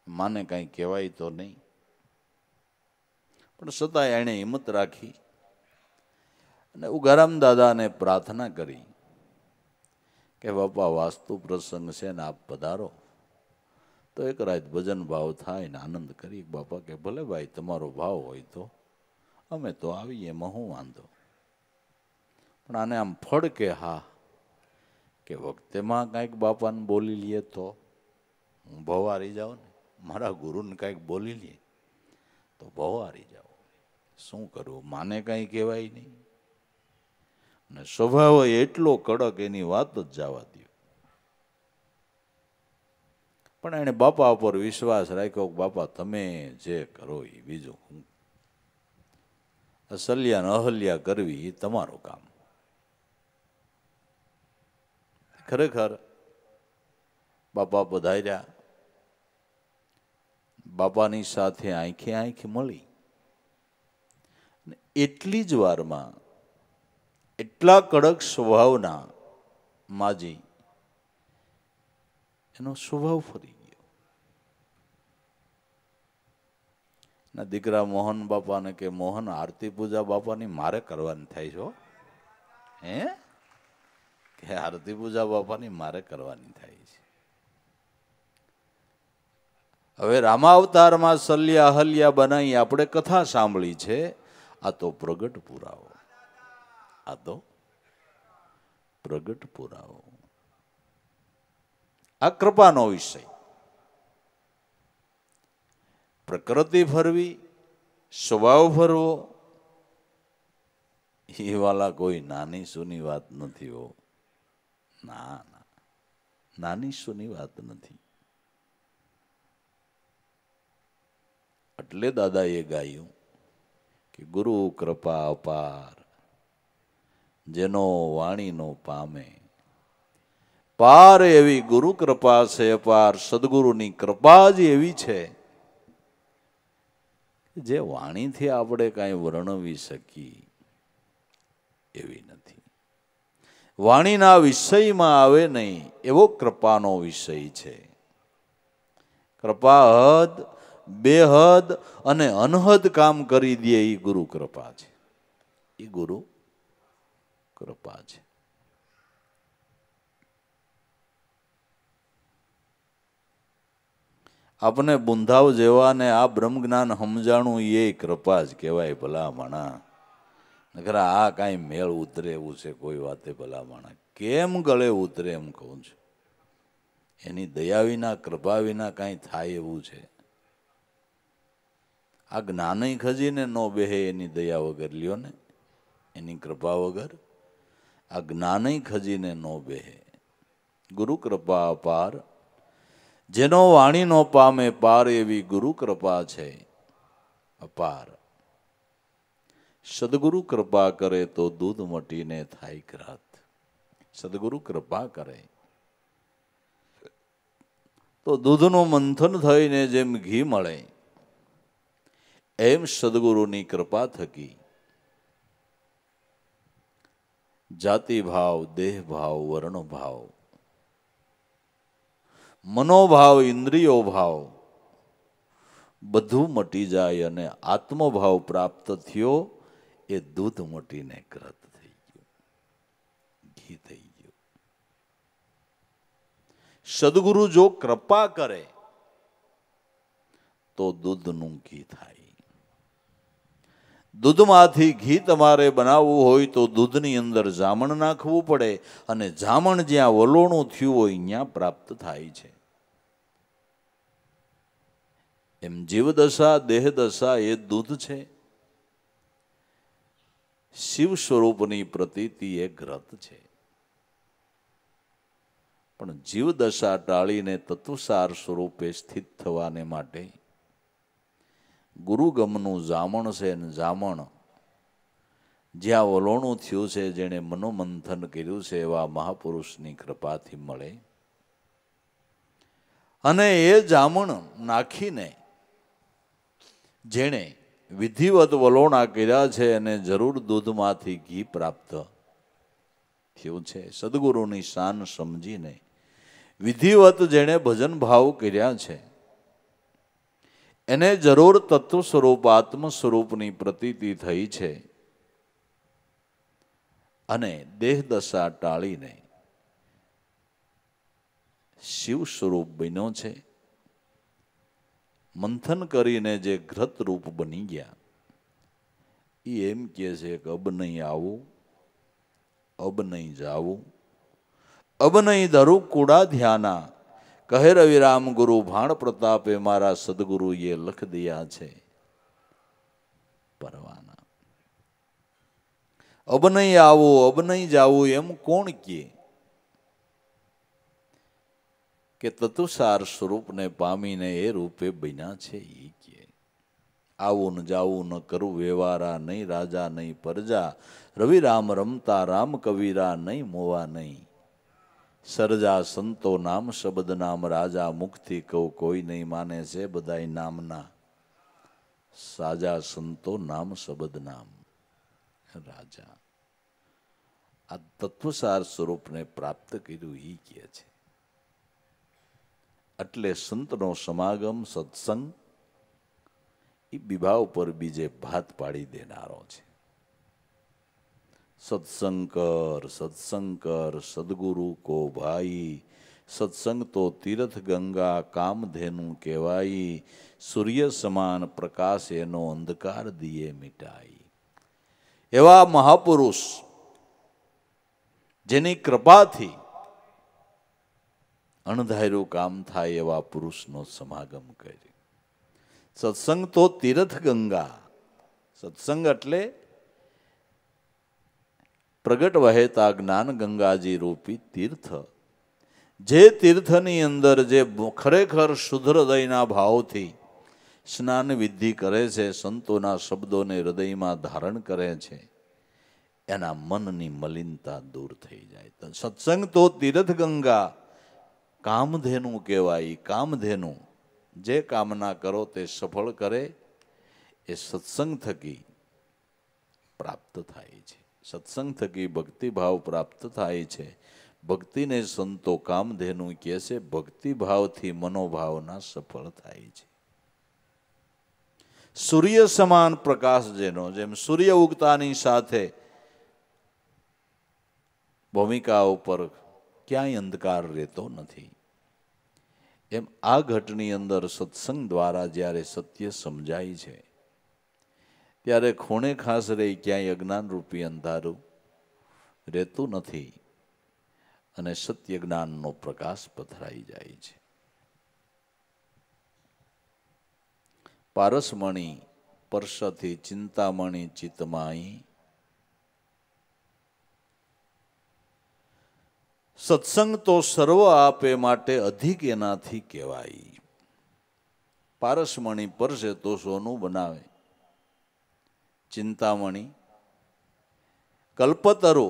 માને કાંઈ કહેવાય તો નહીં પણ છતાંય એણે હિંમત રાખી અને ઉગારામ દાદાને પ્રાર્થના કરી કે બાપા વાસ્તુ પ્રસંગ છે ને આપ પધારો તો એક રાત ભજન ભાવ થાય ને આનંદ કરી બાપા કે ભલે ભાઈ તમારો ભાવ હોય તો અમે તો આવીએ એમાં હું વાંધો પણ આને આમ ફળ કે હા કે વખતેમાં કાંઈક બાપાને બોલી લઈએ તો હું ભવારી જાઉં ને મારા ગુરુને કાંઈક બોલી લે તો બહુ હારી જાઓ શું કરવું માને કાંઈ કહેવાય નહીં અને સ્વભાવ એટલો કડક એની વાત જ જવા દો પણ એને બાપા ઉપર વિશ્વાસ રાખ્યો બાપા તમે જે કરો એ બીજું હું અસલ્યા ને અહલ્યા કરવી એ તમારું કામ ખરેખર બાપા પધાર્યા બાપાની સાથે આંખે આંખે મળી એટલી જ વારમાં એટલા કડક સ્વભાવના માજી એનો સ્વભાવ ફરી ગયો ના દીકરા મોહન બાપાને કે મોહન આરતી પૂજા બાપાની મારે કરવાની થાય છો હે કે આરતી પૂજા બાપાની મારે કરવાની થાય છે હવે રામાવતારમાં સલ્યા હલ્યા બનાવી આપણે કથા સાંભળી છે આ તો પ્રગટ પુરાવો આ તો પ્રગટ પુરાવો આ કૃપાનો વિષય પ્રકૃતિ ફરવી સ્વભાવ ફરવો એ વાલા કોઈ નાની સુની વાત નથી હો ના ના નાની સુની વાત નથી એટલે દાદાએ ગાયું કે ગુરુ કૃપા અપાર જેનો વાણીનો પામે પાર એવી ગુરુ કૃપા છે અપાર સદગુરુની કૃપા જ એવી છે જે વાણીથી આપણે કાંઈ વર્ણવી શકીએ એવી નથી વાણીના વિષયમાં આવે નહીં એવો કૃપાનો વિષય છે કૃપા હદ બેહદ અને અનહદ કામ કરી દે એ ગુરુ કૃપા છે એ ગુરુ કૃપા છે આપણે બુંધાવ જેવાને આ બ્રહ્મજ્ઞાન સમજાણું એ કૃપા જ કહેવાય ભલા માણા નકર આ કાંઈ મેળ ઉતરે એવું છે કોઈ વાતે ભલા માણા કેમ ગળે ઉતરે એમ કહું છું એની દયા વિના કૃપા વિના કાંઈ થાય એવું છે આ જ્ઞાનય ખજીને ન બેહે એની દયા વગર લ્યો ને એની કૃપા વગર આ જ્ઞાનય ખજીને ન બેહે ગુરુ કૃપા અપાર જેનો વાણીનો પામે પાર એવી ગુરુ કૃપા છે અપાર સદગુરુ કૃપા કરે તો દૂધ મટીને થાય ક્રાત સદગુરુ કૃપા કરે તો દૂધનું મંથન થઈને જેમ ઘી મળે એમ સદગુરુની કૃપા થકી જાતિભાવ દેહભાવ વર્ણભાવ મનોભાવ ઇન્દ્રિયો ભાવ બધું મટી જાય અને આત્મભાવ પ્રાપ્ત થયો એ દૂધ મટીને ક્રત થઈ ગયું ઘી થઈ ગયું સદગુરુ જો કૃપા કરે તો દૂધનું ઘી થાય દૂધમાંથી ઘી તમારે બનાવવું હોય તો દૂધની અંદર જામણ નાખવું પડે અને જામણ જ્યાં વલોણું થયું હોય ત્યાં પ્રાપ્ત થાય છે એમ જીવદશા દેહદશા એ દૂધ છે શિવ સ્વરૂપની પ્રતીતિ એ ગ્રત છે પણ જીવદશા ટાળીને તત્વસાર સ્વરૂપે સ્થિત થવાને માટે ગુરુગમનું જામણ છે ને જામણ જ્યાં વલોણું થયું છે જેણે મનોમંથન કર્યું છે એવા મહાપુરુષની કૃપાથી મળે અને એ જામણ નાખીને જેણે વિધિવત વલોણા કર્યા છે અને જરૂર દૂધમાંથી ઘી પ્રાપ્ત થયું છે સદગુરુની શાન સમજીને વિધિવત જેણે ભજન ભાવ કર્યા છે એને જરૂર તત્વ સ્વરૂપ આત્મ સ્વરૂપની પ્રતીતિ થઈ છે અને દેહદશા ટાળીને શિવ સ્વરૂપ બન્યો છે મંથન કરીને જે ઘૃત રૂપ બની ગયા એ એમ કે છે કે અબ નહીં આવું અબ નહીં જાવું અબ નહીં ધરું કુડા ધ્યાના કહે રવિરામ ગુરુ ભાણ પ્રતાપે મારા સદગુરુએ લખ દિયા છે પરવાના અબ નહીં આવું અબ નહીં જાવું એમ કોણ કહે કે તતુસાર સ્વરૂપને પામીને એ રૂપે બન્યા છે એ કે આવું ન જાવું ન કરું વેવારા નહીં રાજા નહીં પરજા રવિરામ રમતા રામ કવિરા નહીં મોવા નહીં સર્જા સંતો નામ શબ્દ નામ રાજા મુક્તિ કહું કોઈ નહીં માને છે બધાય નામના સાજા સંતો નામ શબ્દ નામ રાજા આ તત્વસાર સ્વરૂપને પ્રાપ્ત કર્યું એ કહે છે એટલે સંતનો સમાગમ સત્સંગ એ વિભાવ પર બીજે ભાત પાડી દેનારો છે સત્સંકર સત્સંકર સદગુરુ કો ભાઈ સત્સંગ તો તીર્થ ગંગા કામધેનું કહેવાય સૂર્ય સમાન પ્રકાશ એનો અંધકાર દિયે મિટાઈ એવા મહાપુરુષ જેની કૃપાથી અણધાર્યું કામ થાય એવા પુરુષનો સમાગમ કરી સત્સંગ તો તીર્થ ગંગા સત્સંગ એટલે પ્રગટ વહેતા જ્ઞાન ગંગાજી રૂપી તીર્થ જે તીર્થની અંદર જે ખરેખર હૃદયના ભાવથી સ્નાન વિધિ કરે છે સંતોના શબ્દોને હૃદયમાં ધારણ કરે છે એના મનની મલિનતા દૂર થઈ જાય સત્સંગ તો તીર્થ ગંગા કામધેનુ કહેવાય કામધેનુ જે કામના કરો તે સફળ કરે એ સત્સંગ થકી પ્રાપ્ત થાય છે સત્સંગ થકી ભક્તિભાવ પ્રાપ્ત થાય છે ભક્તિને સંતો કામધેનુ કહે છે ભક્તિભાવથી મનોભાવના સફળ થાય છે સૂર્ય સમાન પ્રકાશ જેનો જેમ સૂર્ય ઉગતાની સાથે ભૂમિકા ઉપર ક્યાંય અંધકાર રહેતો નથી એમ આ ઘટની અંદર સત્સંગ દ્વારા જ્યારે સત્ય સમજાય છે ત્યારે ખૂણે ખાસ રહી ક્યાંય અજ્ઞાનરૂપી અંધારું રહેતું નથી અને સત્ય જ્ઞાનનો પ્રકાશ પથરાઈ જાય છે પારસમણી પરસથી ચિંતામણી ચિતમાઈ સત્સંગ તો સર્વ આપે માટે અધિક એનાથી કહેવાય પારસમણી પરસે તો સોનું બનાવે ચિંતામણી કલ્પતરુ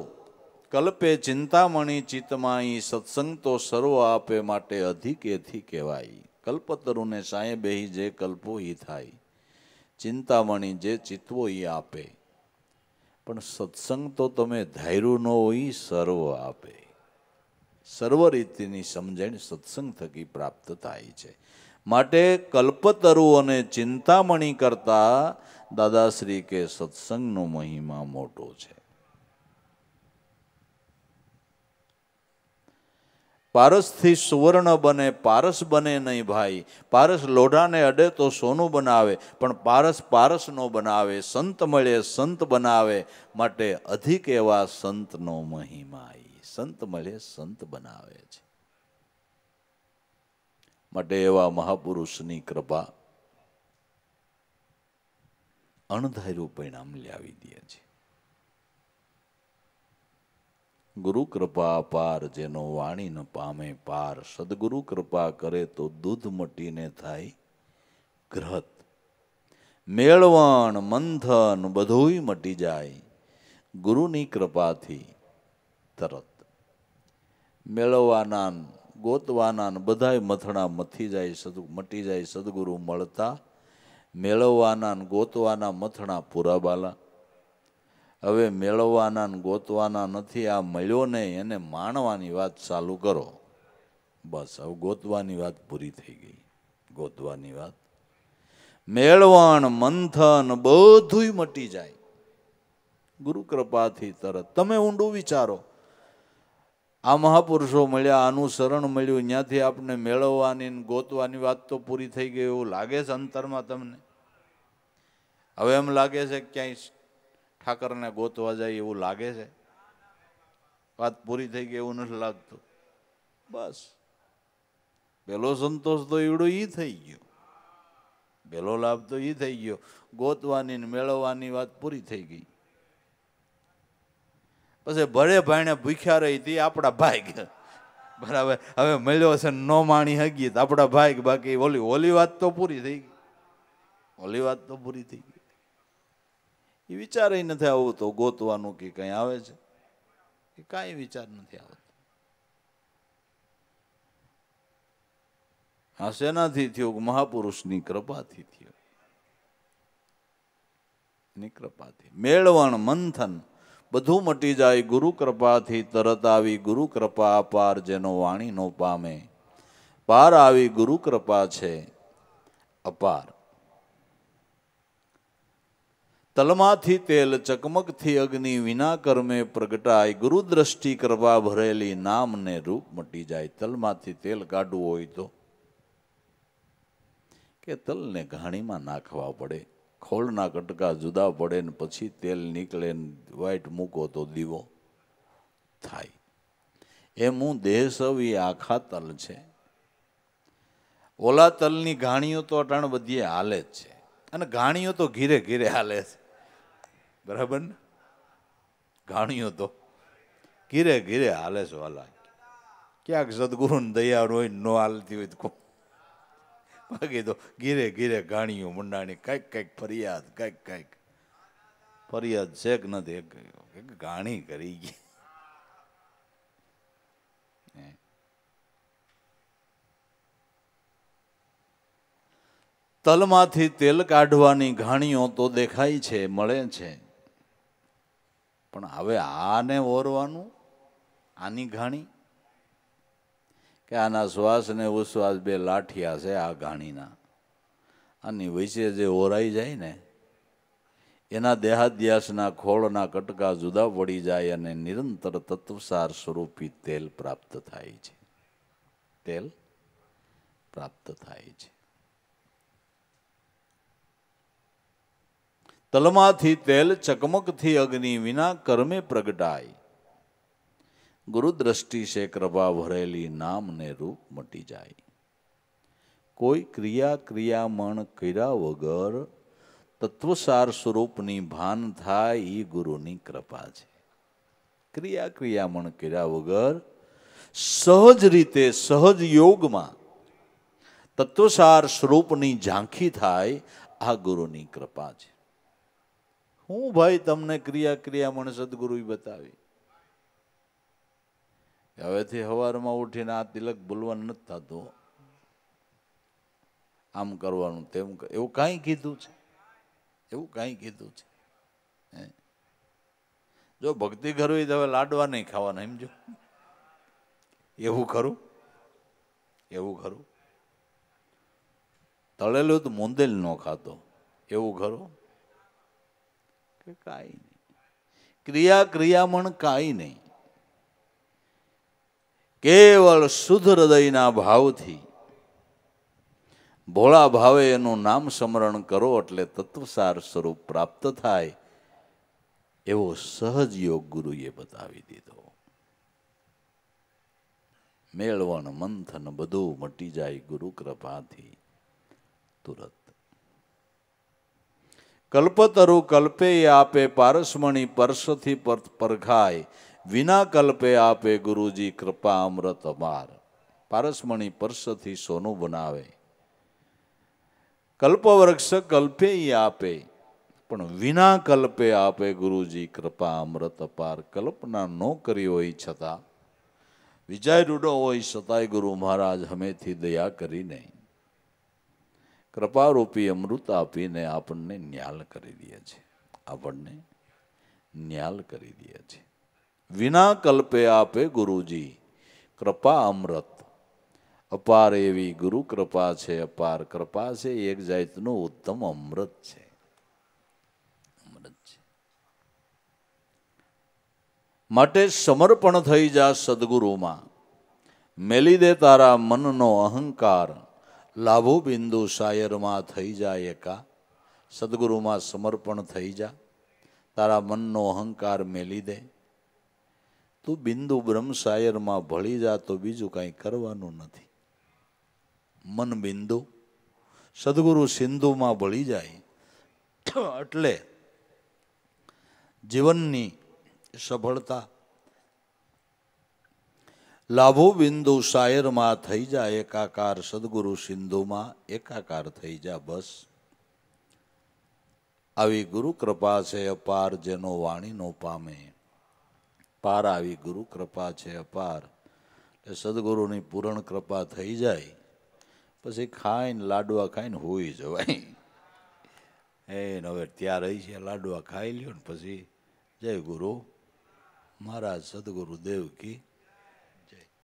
કલ્પે ચિંતામણી ચિત્તમાં ઈ સત્સંગ તો સર્વ આપે માટે અધિકેથી કહેવાય કલ્પતરુને સાહેબે જે કલ્પો ઈ થાય ચિંતામણી જે ચિત્તવો એ આપે પણ સત્સંગ તો તમે ધાર્યું ન હોય સર્વ આપે સર્વ રીતિની સમજણ સત્સંગ થકી પ્રાપ્ત થાય છે માટે કલ્પતરુ અને ચિંતામણી કરતાં દાદાશ્રી કે સત્સંગનો મહિમા મોટો છે પારસથી સુવર્ણ બને પારસ બને નહીં ભાઈ પારસ લોઢાને અડે તો સોનું બનાવે પણ પારસ પારસનો બનાવે સંત મળે સંત બનાવે માટે અધિક એવા સંતનો મહિમા સંત મળે સંત બનાવે છે માટે એવા મહાપુરુષની કૃપા અણધાર્યું પરિણામ લાવી દે છે ગુરુ કૃપા પાર જેનો વાણી ન પામે પાર સદગુરુ કૃપા કરે તો દૂધ મટીને થાય ગ્રહત મેળવણ મંથન બધુંય મટી જાય ગુરુની કૃપાથી તરત મેળવવાના ગોતવાના બધાય મથણા મથી જાય સદ મટી જાય સદગુરુ મળતા મેળવવાના ને ગોતવાના મથણા પૂરા બાલા હવે મેળવવાના ને ગોતવાના નથી આ મળ્યો નહીં એને માણવાની વાત ચાલુ કરો બસ હવે ગોતવાની વાત પૂરી થઈ ગઈ ગોતવાની વાત મેળવણ મંથન બધું મટી જાય ગુરુકૃપાથી તરત તમે ઊંડું વિચારો આ મહાપુરુષો મળ્યા આનું શરણ મળ્યું ત્યાંથી આપને મેળવવાની ગોતવાની વાત તો પૂરી થઈ ગઈ એવું લાગે છે અંતરમાં તમને હવે એમ લાગે છે ક્યાંય ઠાકરને ગોતવા જાય એવું લાગે છે વાત પૂરી થઈ ગઈ એવું નથી લાગતું બસ પેલો સંતોષ તો એવડો એ થઈ ગયો પહેલો લાભ તો એ થઈ ગયો ગોતવાની ને મેળવવાની વાત પૂરી થઈ ગઈ પછી ભલે ભાઈને ભૂખ્યા રહી હતી આપણા ભાઈ બરાબર હવે મળ્યો છે ન માણી તો આપણા ભાઈ બાકી ઓલી ઓલી વાત તો પૂરી થઈ ગઈ ઓલી વાત તો પૂરી થઈ ગઈ એ વિચાર નથી આવું તો ગોતવાનું કે કંઈ આવે છે એ કાંઈ વિચાર નથી આવતો હા શેનાથી થયું મહાપુરુષની કૃપાથી થયું ની કૃપાથી મેળવણ મંથન બધું મટી જાય ગુરુ કૃપાથી તરત આવી ગુરુ કૃપા પાર જેનો વાણી નો પામે પાર આવી ગુરુ કૃપા છે અપાર તલમાંથી તેલ ચકમકથી અગ્નિ વિના કર્મે પ્રગટાય ગુરુ દ્રષ્ટિ કરવા ભરેલી નામને રૂપ મટી જાય તલમાંથી તેલ કાઢવું હોય તો કે તલને ઘાણીમાં નાખવા પડે ખોળના કટકા જુદા પડે ને પછી તેલ નીકળે ને વાઇટ મૂકો તો દીવો થાય એમ હું દેહ એ આખા તલ છે ઓલા તલની ઘાણીઓ તો અટાણ બધીએ હાલે જ છે અને ઘાણીઓ તો ઘીરે ઘીરે હાલે છે બરાબર ને ઘાણીઓ તો ઘીરે ઘીરે હાલે છે વાલા ક્યાંક સદગુરુની દયા હોય ન હાલતી હોય તો ભાગી દો ઘીરે ઘીરે ગાણીઓ મંડાણી કંઈક કંઈક ફરિયાદ કઈક કંઈક ફરિયાદ છે કે નથી એક ગાણી કરી ગઈ તલમાંથી તેલ કાઢવાની ઘાણીઓ તો દેખાય છે મળે છે પણ હવે આને ઓરવાનું આની ઘાણી કે આના શ્વાસ ને ઉશ્વાસ બે લાઠિયા છે આ ઘાણીના આની વચ્ચે જે ઓરાઈ જાય ને એના દેહાધ્યાસના ખોળના કટકા જુદા પડી જાય અને નિરંતર તત્વસાર સ્વરૂપી તેલ પ્રાપ્ત થાય છે તેલ પ્રાપ્ત થાય છે તલમાંથી તેલ ચકમકથી અગ્નિ વિના કર્મે પ્રગટાય ગુરુદ્રષ્ટિ છે કૃપા ભરેલી નામને રૂપ મટી જાય કોઈ ક્રિયા ક્રિયામણ કર્યા વગર તત્વસાર સ્વરૂપની ભાન થાય એ ગુરુની કૃપા છે ક્રિયા ક્રિયામણ કર્યા વગર સહજ રીતે સહજ યોગમાં તત્વસાર સ્વરૂપની ઝાંખી થાય આ ગુરુની કૃપા છે હું ભાઈ તમને ક્રિયા ક્રિયામણ સદગુરુએ બતાવી હવેથી સવારમાં ઉઠીને આ તિલક બોલવાનું નથી થતું આમ કરવાનું તેમ એવું કાંઈ કીધું છે એવું કાંઈ કીધું છે જો ભક્તિ કરવી તો હવે લાડવા નહીં ખાવાના સમજો એવું ખરું એવું ખરું તળેલું તો મુંદેલ ન ખાતો એવું ખરું કે કાંઈ નહીં ક્રિયા ક્રિયામણ કાંઈ નહીં કેવળ શુદ્ધ હૃદયના ભાવથી ભોળા ભાવે એનું નામ સ્મરણ કરો એટલે તત્વસાર સ્વરૂપ પ્રાપ્ત થાય એવો સહજ યોગ ગુરુએ બતાવી દીધો મેળવણ મંથન બધું મટી જાય ગુરુ કૃપાથી તુરત કલ્પતરુ કલ્પે આપે પારસમણી પરસથી પરખાય વિના કલ્પે આપે ગુરુજી કૃપા અમૃત અમાર પારસમણી પરસથી સોનું બનાવે કલ્પવૃક્ષ કલ્પે એ આપે પણ વિના કલ્પે આપે ગુરુજી કૃપા અમૃત અપાર કલ્પના ન કરી હોય છતાં વિજય રૂડો હોય છતાંય ગુરુ મહારાજ હમેથી દયા કરીને કૃપારૂપી અમૃત આપીને આપણને ન્યાલ કરી દે છે આપણને ન્યાલ કરી દે છે વિના કલ્પે આપે ગુરુજી કૃપા અમૃત અપાર એવી ગુરુ કૃપા છે અપાર કૃપા છે એક જાતનું ઉત્તમ અમૃત છે માટે સમર્પણ થઈ જા સદગુરુમાં મેલી દે તારા મનનો અહંકાર લાભો બિંદુ શાયરમાં થઈ જા એકા સદગુરુમાં સમર્પણ થઈ જા તારા મનનો અહંકાર મેલી દે તું બિંદુ બ્રહ્મસાયરમાં ભળી જા તો બીજું કાંઈ કરવાનું નથી મન બિંદુ સદગુરુ સિંધુમાં ભળી જાય એટલે જીવનની સફળતા લાભો બિંદુ સાયરમાં થઈ જા એકાકાર સદગુરુ સિંધુમાં એકાકાર થઈ જા બસ આવી ગુરુ કૃપા છે અપાર જેનો વાણી નો પામે પાર આવી ગુરુ કૃપા છે અપાર એટલે સદગુરુની પૂરણ કૃપા થઈ જાય પછી ખાઈને લાડવા ખાઈને હોઈ જવાય એને હવે ત્યાં રહી છે લાડવા ખાઈ લ્યો ને પછી જય ગુરુ મહારાજ સદગુરુ દેવ કી